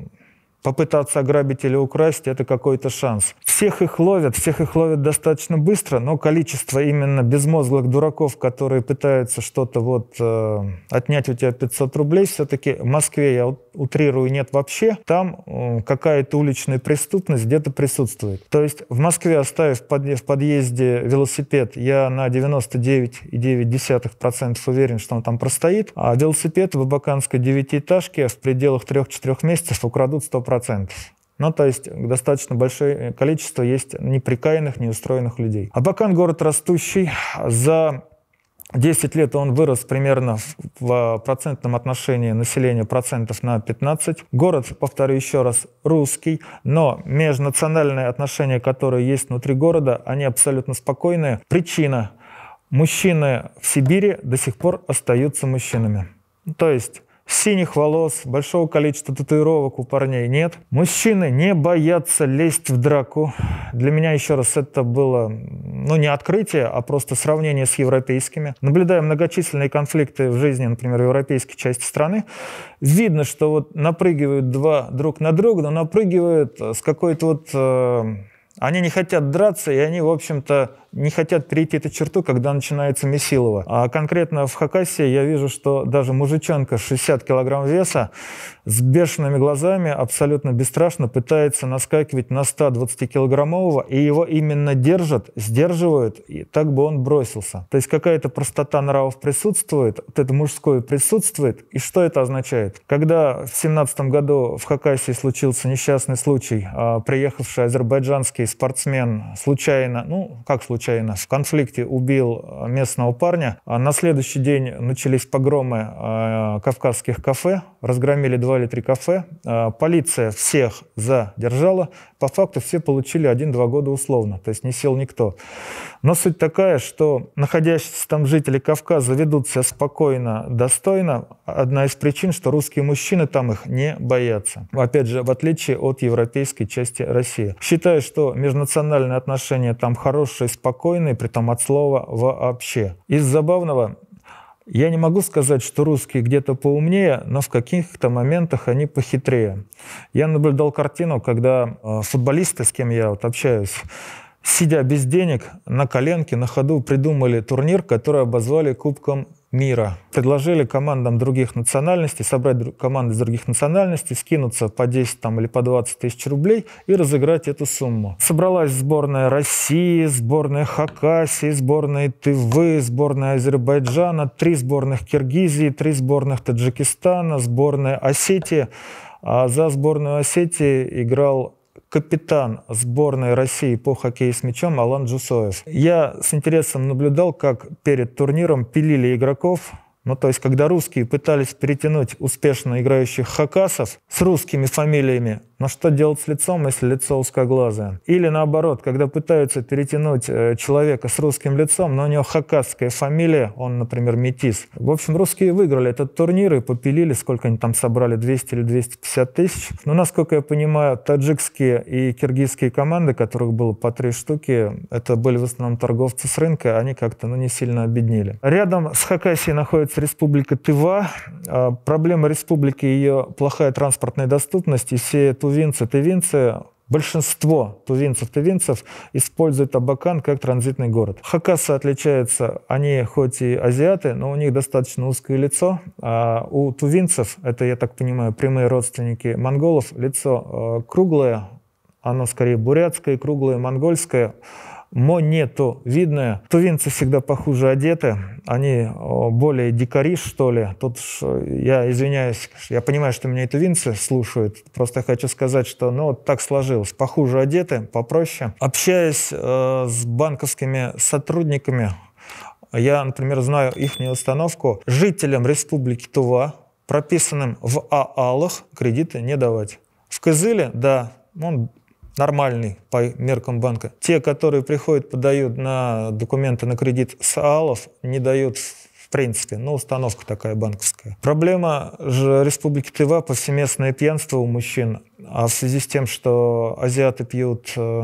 попытаться ограбить или украсть – это какой-то шанс. Всех их ловят, всех их ловят достаточно быстро, но количество именно безмозглых дураков, которые пытаются что-то вот э, отнять у тебя 500 рублей, все-таки в Москве, я утрирую, нет вообще. Там э, какая-то уличная преступность где-то присутствует. То есть в Москве, оставив в подъезде велосипед, я на 99,9% уверен, что он там простоит, а велосипед в абаканской девятиэтажке в пределах 3-4 месяцев украдут 100% процентов. Ну, то есть достаточно большое э, количество есть неприкаянных, неустроенных людей. Абакан – город растущий. За 10 лет он вырос примерно в а, процентном отношении населения процентов на 15. Город, повторю еще раз, русский, но межнациональные отношения, которые есть внутри города, они абсолютно спокойные. Причина – мужчины в Сибири до сих пор остаются мужчинами. То есть Синих волос, большого количества татуировок у парней нет. Мужчины не боятся лезть в драку. Для меня, еще раз, это было ну, не открытие, а просто сравнение с европейскими. Наблюдая многочисленные конфликты в жизни, например, в европейской части страны, видно, что вот напрыгивают два друг на друга, но напрыгивают с какой-то вот... Э, они не хотят драться, и они, в общем-то, не хотят перейти эту черту, когда начинается месилово. А конкретно в Хакасии я вижу, что даже мужичонка 60 килограмм веса с бешеными глазами абсолютно бесстрашно пытается наскакивать на 120-килограммового, и его именно держат, сдерживают, и так бы он бросился. То есть какая-то простота нравов присутствует, вот это мужское присутствует, и что это означает? Когда в 17 году в Хакасии случился несчастный случай, а приехавший азербайджанский спортсмен случайно, ну, как случайно, случайно в конфликте убил э, местного парня. А на следующий день начались погромы э, кавказских кафе, разгромили два или три кафе. Э, полиция всех задержала. По факту все получили один-два года условно, то есть не сел никто. Но суть такая, что находящиеся там жители Кавказа ведут себя спокойно, достойно. Одна из причин, что русские мужчины там их не боятся. Опять же, в отличие от европейской части России. Считаю, что межнациональные отношения там хорошие, спокойные, спокойный, при том от слова «вообще». Из забавного я не могу сказать, что русские где-то поумнее, но в каких-то моментах они похитрее. Я наблюдал картину, когда э, футболисты, с кем я вот общаюсь, сидя без денег, на коленке, на ходу придумали турнир, который обозвали Кубком мира. Предложили командам других национальностей собрать команды из других национальностей, скинуться по 10 там, или по 20 тысяч рублей и разыграть эту сумму. Собралась сборная России, сборная Хакасии, сборная Тывы, сборная Азербайджана, три сборных Киргизии, три сборных Таджикистана, сборная Осетии. А за сборную Осетии играл капитан сборной России по хоккею с мячом Алан Джусоев. Я с интересом наблюдал, как перед турниром пилили игроков, ну, то есть, когда русские пытались перетянуть успешно играющих хакасов с русскими фамилиями, но что делать с лицом, если лицо узкоглазое? Или наоборот, когда пытаются перетянуть э, человека с русским лицом, но у него хакасская фамилия, он, например, метис. В общем, русские выиграли этот турнир и попилили, сколько они там собрали, 200 или 250 тысяч. Но, насколько я понимаю, таджикские и киргизские команды, которых было по три штуки, это были в основном торговцы с рынка, они как-то ну, не сильно обеднили. Рядом с Хакасией находится республика Тыва. А, проблема республики ее плохая транспортная доступность и все тувинцы тувинцы, Большинство тувинцев тувинцев используют Абакан как транзитный город. Хакасы отличаются, они хоть и азиаты, но у них достаточно узкое лицо. А у тувинцев, это, я так понимаю, прямые родственники монголов, лицо э, круглое, оно скорее бурятское, круглое, монгольское монету. Видно, тувинцы всегда похуже одеты, они более дикари, что ли. Тут э, я извиняюсь, я понимаю, что меня и тувинцы слушают, просто хочу сказать, что ну вот так сложилось. Похуже одеты, попроще. Общаясь э, с банковскими сотрудниками, я, например, знаю их установку. Жителям Республики Тува, прописанным в ААЛах, кредиты не давать. В Кызыле, да, он нормальный по меркам банка. Те, которые приходят, подают на документы на кредит с АЛов, не дают в принципе, ну, установка такая банковская. Проблема же Республики Тыва – повсеместное пьянство у мужчин. А в связи с тем, что азиаты пьют э,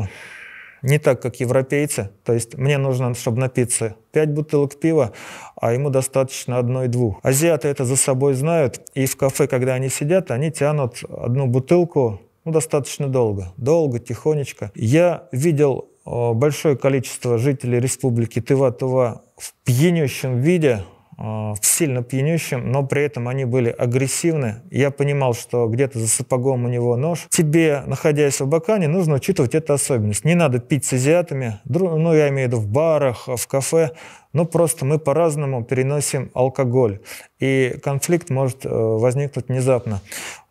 не так, как европейцы. То есть мне нужно, чтобы напиться 5 бутылок пива, а ему достаточно одной-двух. Азиаты это за собой знают, и в кафе, когда они сидят, они тянут одну бутылку ну, достаточно долго, долго, тихонечко. Я видел э, большое количество жителей республики Тыва-Тыва в пьянющем виде, э, в сильно пьянющем, но при этом они были агрессивны. Я понимал, что где-то за сапогом у него нож. Тебе, находясь в Бакане, нужно учитывать эту особенность. Не надо пить с азиатами, ну, я имею в виду в барах, в кафе. Ну, просто мы по-разному переносим алкоголь, и конфликт может э, возникнуть внезапно.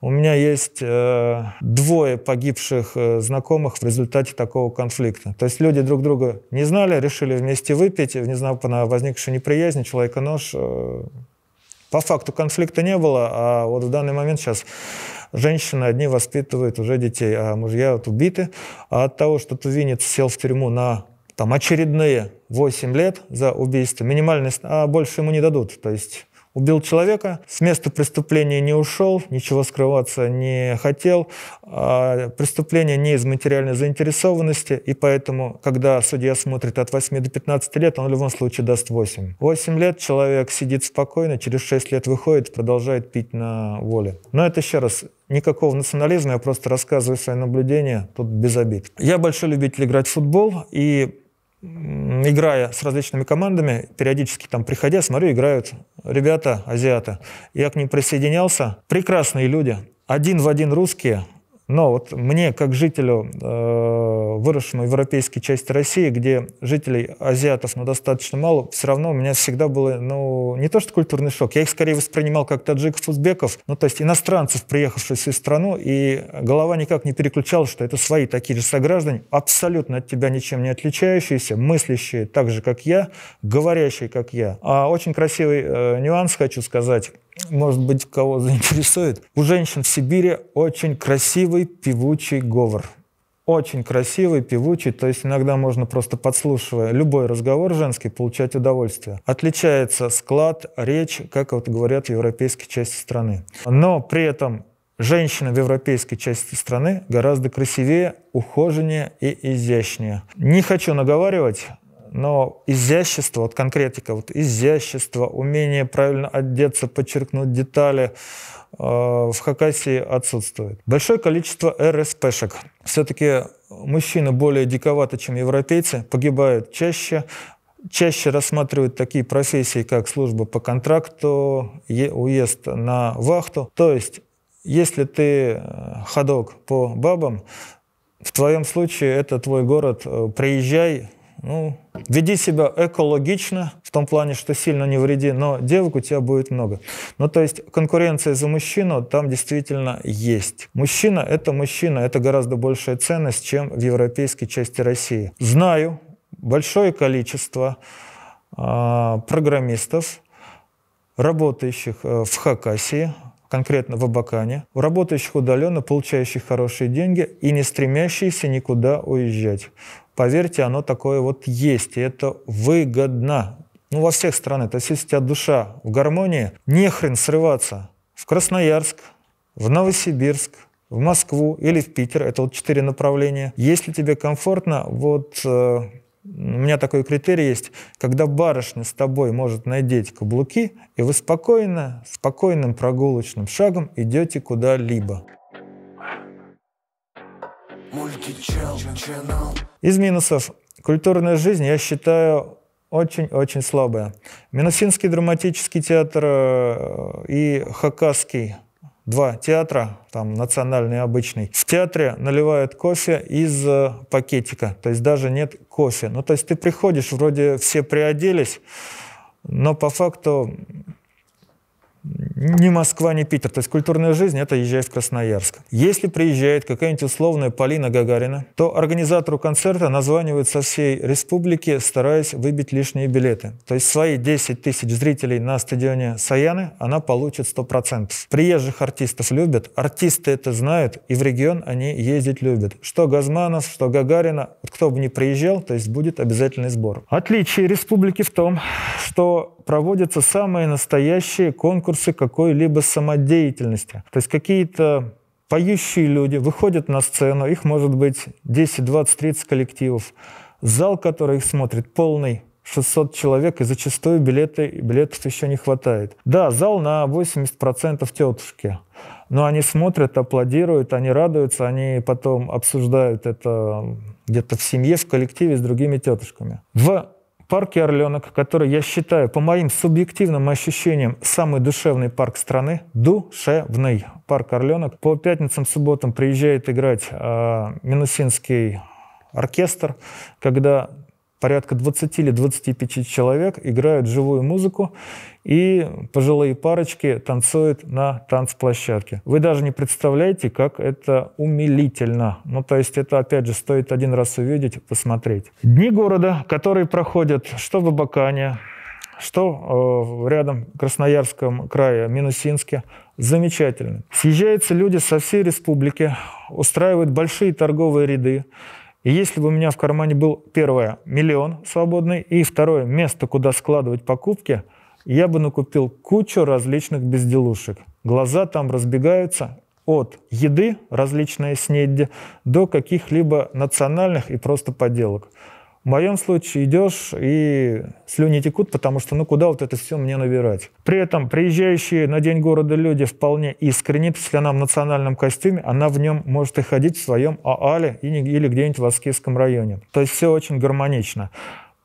У меня есть э, двое погибших э, знакомых в результате такого конфликта. То есть люди друг друга не знали, решили вместе выпить, внезапно возникшая неприязнь, человека нож. По факту конфликта не было, а вот в данный момент сейчас женщины одни воспитывают уже детей, а мужья вот убиты. А от того, что тувинец сел в тюрьму на там очередные 8 лет за убийство, минимальный, а больше ему не дадут. То есть убил человека, с места преступления не ушел, ничего скрываться не хотел, а преступление не из материальной заинтересованности, и поэтому, когда судья смотрит от 8 до 15 лет, он в любом случае даст 8. 8 лет человек сидит спокойно, через 6 лет выходит, продолжает пить на воле. Но это еще раз, никакого национализма, я просто рассказываю свои наблюдения, тут без обид. Я большой любитель играть в футбол, и играя с различными командами, периодически там приходя, смотрю, играют ребята, азиаты. Я к ним присоединялся. Прекрасные люди. Один в один русские, но вот мне, как жителю э, выросшему в европейской части России, где жителей азиатов ну, достаточно мало, все равно у меня всегда было, ну, не то что культурный шок, я их скорее воспринимал как таджиков, узбеков, ну то есть иностранцев, приехавших в свою страну, и голова никак не переключалась, что это свои такие же сограждане, абсолютно от тебя ничем не отличающиеся, мыслящие так же, как я, говорящие, как я. А очень красивый э, нюанс хочу сказать может быть, кого заинтересует. У женщин в Сибири очень красивый певучий говор. Очень красивый, певучий, то есть иногда можно просто подслушивая любой разговор женский получать удовольствие. Отличается склад, речь, как вот говорят в европейской части страны. Но при этом Женщина в европейской части страны гораздо красивее, ухоженнее и изящнее. Не хочу наговаривать, но изящество, вот конкретика, вот изящество, умение правильно одеться, подчеркнуть детали э, в Хакасии отсутствует. Большое количество РСПшек. Все-таки мужчины более диковаты, чем европейцы, погибают чаще, чаще рассматривают такие профессии, как служба по контракту, уезд на вахту. То есть, если ты э, ходок по бабам, в твоем случае это твой город, э, приезжай, ну, веди себя экологично, в том плане, что сильно не вреди, но девок у тебя будет много. Ну, то есть конкуренция за мужчину там действительно есть. Мужчина – это мужчина, это гораздо большая ценность, чем в европейской части России. Знаю большое количество э, программистов, работающих э, в Хакасии, конкретно в Абакане, работающих удаленно, получающих хорошие деньги и не стремящиеся никуда уезжать. Поверьте, оно такое вот есть, и это выгодно. Ну, во всех странах. То есть, если у тебя душа в гармонии, не хрен срываться в Красноярск, в Новосибирск, в Москву или в Питер. Это вот четыре направления. Если тебе комфортно, вот э, у меня такой критерий есть, когда барышня с тобой может надеть каблуки, и вы спокойно, спокойным прогулочным шагом идете куда-либо. Из минусов. Культурная жизнь, я считаю, очень-очень слабая. Минусинский драматический театр э, и Хакасский два театра, там национальный и обычный, в театре наливают кофе из э, пакетика, то есть даже нет кофе. Ну, то есть ты приходишь, вроде все приоделись, но по факту ни Москва, ни Питер. То есть культурная жизнь – это езжай в Красноярск. Если приезжает какая-нибудь условная Полина Гагарина, то организатору концерта названивают со всей республики, стараясь выбить лишние билеты. То есть свои 10 тысяч зрителей на стадионе Саяны она получит 100%. Приезжих артистов любят, артисты это знают, и в регион они ездить любят. Что Газманов, что Гагарина, кто бы ни приезжал, то есть будет обязательный сбор. Отличие республики в том, что проводятся самые настоящие конкурсы конкурсы какой-либо самодеятельности. То есть какие-то поющие люди выходят на сцену, их может быть 10, 20, 30 коллективов. Зал, который их смотрит, полный, 600 человек, и зачастую билеты, билетов еще не хватает. Да, зал на 80% тетушки, но они смотрят, аплодируют, они радуются, они потом обсуждают это где-то в семье, в коллективе с другими тетушками. В парке «Орленок», который, я считаю, по моим субъективным ощущениям, самый душевный парк страны, душевный парк «Орленок». По пятницам, субботам приезжает играть э, Минусинский оркестр, когда порядка 20 или 25 человек играют живую музыку, и пожилые парочки танцуют на танцплощадке. Вы даже не представляете, как это умилительно. Ну, то есть это, опять же, стоит один раз увидеть, посмотреть. Дни города, которые проходят что в Абакане, что э, рядом в Красноярском крае, Минусинске. Замечательно. Съезжаются люди со всей республики, устраивают большие торговые ряды. И если бы у меня в кармане был, первое, миллион свободный, и второе, место, куда складывать покупки, я бы накупил кучу различных безделушек. Глаза там разбегаются от еды, различные снедди, до каких-либо национальных и просто поделок. В моем случае идешь и слюни текут, потому что ну куда вот это все мне набирать. При этом приезжающие на День города люди вполне искренне, если она в национальном костюме, она в нем может и ходить в своем Аале или где-нибудь в Аскейском районе. То есть все очень гармонично.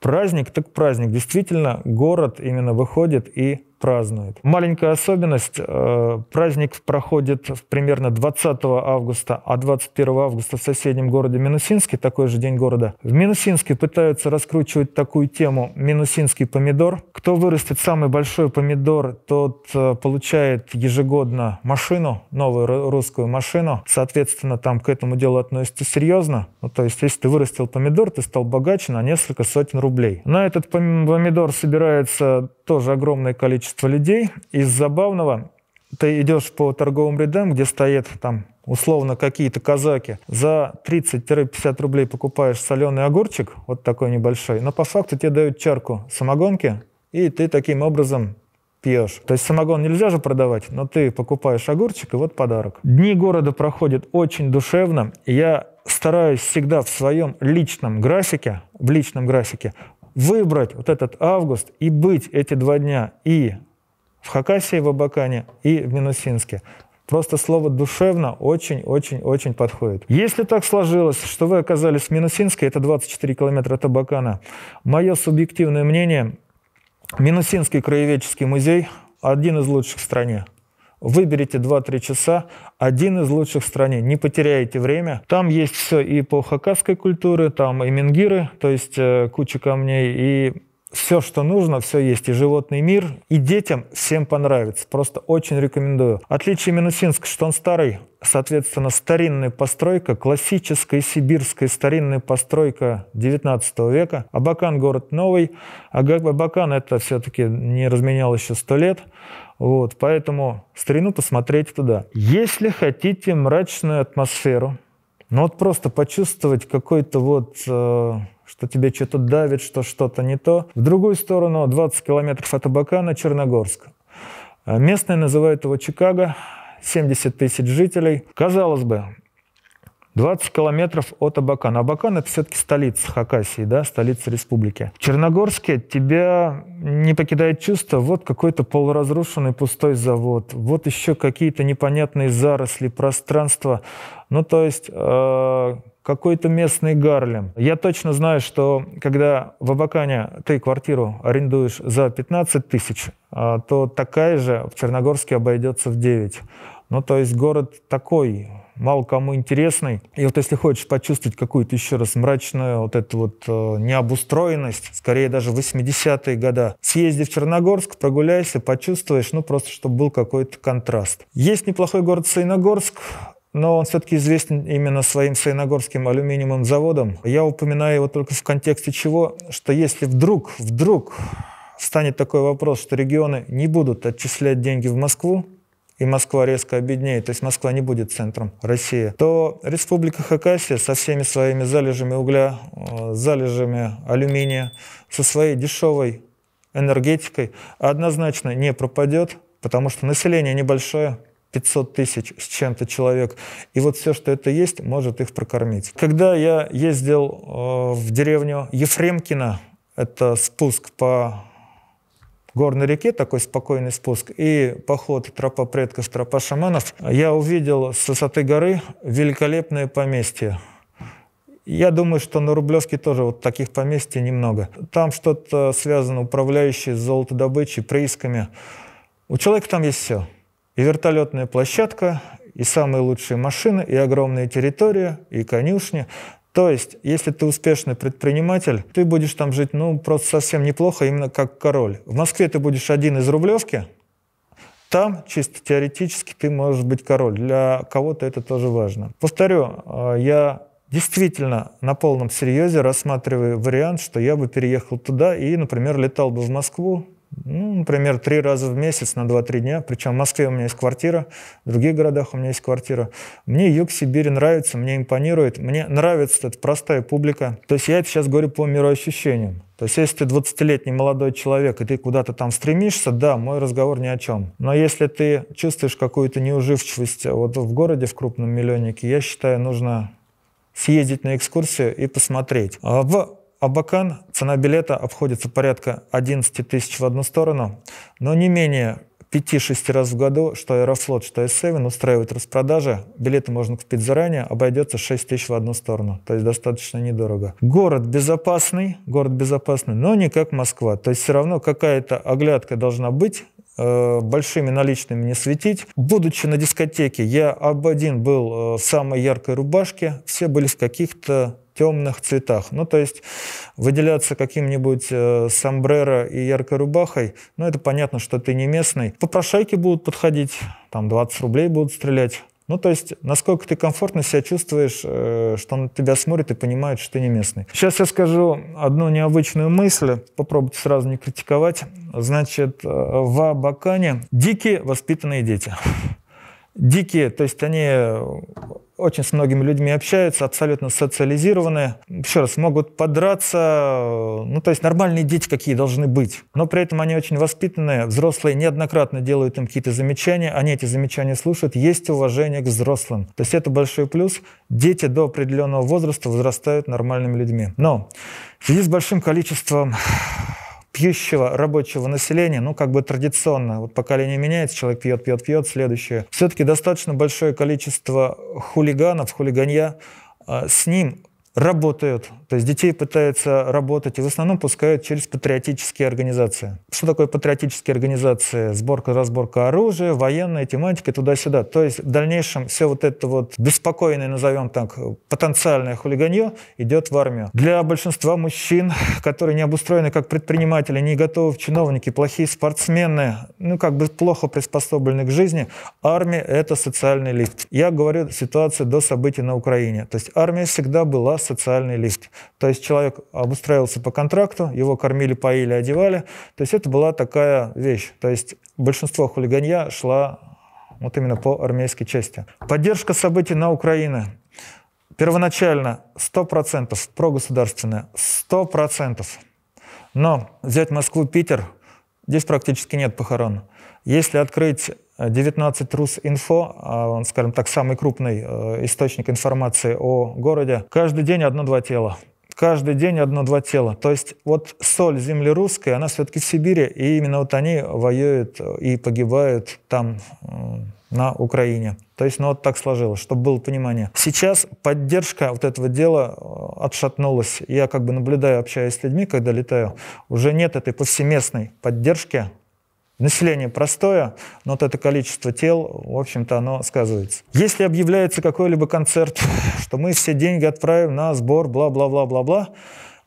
Праздник так праздник. Действительно, город именно выходит и празднует. Маленькая особенность. Э, праздник проходит примерно 20 августа, а 21 августа в соседнем городе Минусинске, такой же день города. В Минусинске пытаются раскручивать такую тему «Минусинский помидор». Кто вырастет самый большой помидор, тот э, получает ежегодно машину, новую русскую машину. Соответственно, там к этому делу относится серьезно. Ну, то есть, если ты вырастил помидор, ты стал богаче на несколько сотен рублей. На этот помидор собирается тоже огромное количество людей. Из забавного, ты идешь по торговым рядам, где стоят там условно какие-то казаки, за 30-50 рублей покупаешь соленый огурчик, вот такой небольшой, но по факту тебе дают чарку самогонки, и ты таким образом пьешь. То есть самогон нельзя же продавать, но ты покупаешь огурчик, и вот подарок. Дни города проходят очень душевно. Я стараюсь всегда в своем личном графике, в личном графике выбрать вот этот август и быть эти два дня и в Хакасии, в Абакане, и в Минусинске. Просто слово «душевно» очень-очень-очень подходит. Если так сложилось, что вы оказались в Минусинске, это 24 километра от Абакана, мое субъективное мнение, Минусинский краеведческий музей – один из лучших в стране. Выберите 2-3 часа, один из лучших в стране, не потеряйте время. Там есть все и по хакасской культуре, там и менгиры, то есть э, куча камней, и все, что нужно, все есть, и животный мир, и детям всем понравится. Просто очень рекомендую. Отличие Минусинск что он старый, соответственно, старинная постройка, классическая сибирская старинная постройка 19 века. Абакан – город новый. Абакан – это все-таки не разменял еще 100 лет. Вот, поэтому старину посмотреть туда. Если хотите мрачную атмосферу, ну вот просто почувствовать какой-то вот, э, что тебе что-то давит, что что-то не то. В другую сторону, 20 километров от Абакана, Черногорск. Э, местные называют его Чикаго, 70 тысяч жителей. Казалось бы, 20 километров от Абакана. Абакан – это все-таки столица Хакасии, да, столица республики. В Черногорске тебя не покидает чувство, вот какой-то полуразрушенный пустой завод, вот еще какие-то непонятные заросли, пространства. Ну, то есть... Э какой-то местный Гарлем. Я точно знаю, что когда в Абакане ты квартиру арендуешь за 15 тысяч, э, то такая же в Черногорске обойдется в 9. Ну, то есть город такой, мало кому интересный. И вот если хочешь почувствовать какую-то еще раз мрачную вот эту вот э, необустроенность, скорее даже 80-е года, съезди в Черногорск, прогуляйся, почувствуешь, ну просто чтобы был какой-то контраст. Есть неплохой город Саиногорск, но он все-таки известен именно своим Саиногорским алюминиевым заводом. Я упоминаю его только в контексте чего, что если вдруг, вдруг станет такой вопрос, что регионы не будут отчислять деньги в Москву, и Москва резко обеднеет, то есть Москва не будет центром России, то Республика Хакасия со всеми своими залежами угля, э, залежами алюминия, со своей дешевой энергетикой однозначно не пропадет, потому что население небольшое, 500 тысяч с чем-то человек. И вот все, что это есть, может их прокормить. Когда я ездил э, в деревню Ефремкина, это спуск по горной реке, такой спокойный спуск, и поход тропа предков, тропа шаманов, я увидел с высоты горы великолепное поместье. Я думаю, что на Рублевке тоже вот таких поместьй немного. Там что-то связано управляющие с золотодобычей, приисками. У человека там есть все. И вертолетная площадка, и самые лучшие машины, и огромная территория, и конюшни. То есть, если ты успешный предприниматель, ты будешь там жить, ну, просто совсем неплохо, именно как король. В Москве ты будешь один из Рублевки, там чисто теоретически ты можешь быть король. Для кого-то это тоже важно. Повторю, э, я действительно на полном серьезе рассматриваю вариант, что я бы переехал туда и, например, летал бы в Москву, ну, например, три раза в месяц на 2-3 дня. Причем в Москве у меня есть квартира, в других городах у меня есть квартира. Мне юг Сибири нравится, мне импонирует, мне нравится эта простая публика. То есть я это сейчас говорю по мироощущениям. То есть если ты 20-летний молодой человек, и ты куда-то там стремишься, да, мой разговор ни о чем. Но если ты чувствуешь какую-то неуживчивость э, вот в городе, в крупном миллионнике, я считаю, нужно съездить на экскурсию и посмотреть. А в Абакан цена билета обходится порядка 11 тысяч в одну сторону, но не менее 5-6 раз в году, что Аэрофлот, что S7 устраивают распродажи. Билеты можно купить заранее, обойдется 6 тысяч в одну сторону. То есть достаточно недорого. Город безопасный, город безопасный, но не как Москва. То есть все равно какая-то оглядка должна быть, э, большими наличными не светить. Будучи на дискотеке, я об один был э, в самой яркой рубашке, все были в каких-то темных цветах. Ну, то есть выделяться каким-нибудь э, сомбреро и яркой рубахой, ну, это понятно, что ты не местный. Попрошайки будут подходить, там 20 рублей будут стрелять. Ну, то есть, насколько ты комфортно себя чувствуешь, э, что он тебя смотрит и понимает, что ты не местный. Сейчас я скажу одну необычную мысль, попробуйте сразу не критиковать. Значит, э, в Абакане дикие воспитанные дети дикие, то есть они э, очень с многими людьми общаются, абсолютно социализированы. Еще раз, могут подраться, э, ну, то есть нормальные дети какие должны быть. Но при этом они очень воспитанные, взрослые неоднократно делают им какие-то замечания, они эти замечания слушают, есть уважение к взрослым. То есть это большой плюс. Дети до определенного возраста возрастают нормальными людьми. Но в связи с большим количеством пьющего рабочего населения, ну, как бы традиционно, вот поколение меняется, человек пьет, пьет, пьет, следующее. Все-таки достаточно большое количество хулиганов, хулиганья, а, с ним работают, то есть детей пытаются работать, и в основном пускают через патриотические организации. Что такое патриотические организации? Сборка, разборка оружия, военная тематика, туда-сюда. То есть в дальнейшем все вот это вот беспокойное, назовем так, потенциальное хулиганье идет в армию. Для большинства мужчин, которые не обустроены как предприниматели, не готовы в чиновники, плохие спортсмены, ну как бы плохо приспособлены к жизни, армия — это социальный лифт. Я говорю ситуацию до событий на Украине. То есть армия всегда была социальный лифт. То есть человек обустраивался по контракту, его кормили, поили, одевали. То есть это была такая вещь. То есть большинство хулиганья шла вот именно по армейской части. Поддержка событий на Украине. Первоначально 100% прогосударственная, 100%. Но взять Москву, Питер, здесь практически нет похорон. Если открыть 19 Рус.Инфо, а он, скажем так, самый крупный э, источник информации о городе. Каждый день одно-два тела. Каждый день одно-два тела. То есть вот соль земли русской, она все-таки в Сибири, и именно вот они воюют э, и погибают там э, на Украине. То есть, ну вот так сложилось, чтобы было понимание. Сейчас поддержка вот этого дела отшатнулась. Я как бы наблюдаю, общаюсь с людьми, когда летаю, уже нет этой повсеместной поддержки Население простое, но вот это количество тел, в общем-то, оно сказывается. Если объявляется какой-либо концерт, [LAUGHS] что мы все деньги отправим на сбор, бла-бла-бла-бла-бла,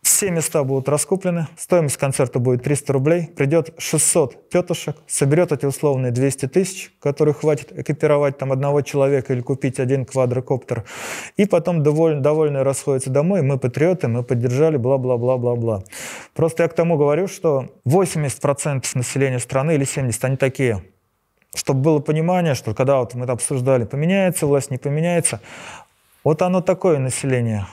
все места будут раскуплены, стоимость концерта будет 300 рублей, придет 600 тетушек, соберет эти условные 200 тысяч, которые хватит экипировать там одного человека или купить один квадрокоптер, и потом доволь, довольные расходятся домой, мы патриоты, мы поддержали, бла-бла-бла-бла-бла. Просто я к тому говорю, что 80% населения страны или 70, они такие, чтобы было понимание, что когда вот мы это обсуждали, поменяется власть, не поменяется, вот оно такое население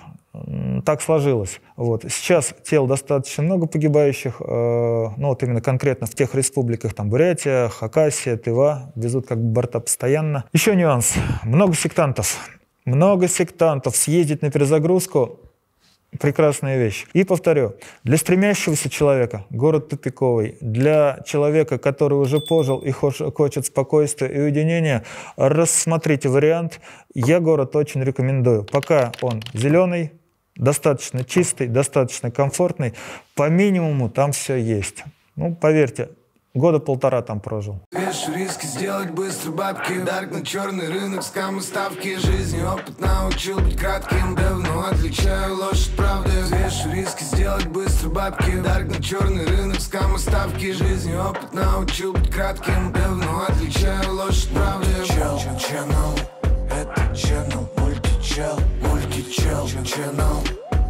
так сложилось. Вот. Сейчас тел достаточно много погибающих, э, ну вот именно конкретно в тех республиках, там Бурятия, Хакасия, Тыва, везут как бы борта постоянно. Еще нюанс. Много сектантов. Много сектантов. Съездить на перезагрузку – прекрасная вещь. И повторю, для стремящегося человека город тупиковый, для человека, который уже пожил и хочет спокойствия и уединения, рассмотрите вариант. Я город очень рекомендую. Пока он зеленый, достаточно чистый, достаточно комфортный. По минимуму там все есть. Ну, поверьте, года полтора там прожил. Вижу риски сделать быстро бабки, дарк на черный рынок, скамы ставки, жизни опыт научил быть кратким, давно отличаю ложь от правды. Вижу риски сделать быстро бабки, дарк на черный рынок, скамы ставки, жизни опыт научил быть кратким, давно отличаю ложь от правды. Чел, чел, это channel. Мультичел, мультичел, ченнел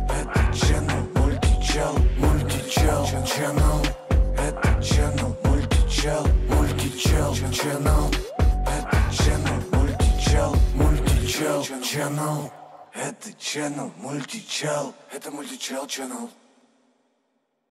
Это ченнел, мультичел, мультичел, ченнел Это ченнел, мультичел, мультичел, ченнел Это ченнел, мультичел, мультичел, ченнел Это ченнел, мультичел, это мультичел, ченнел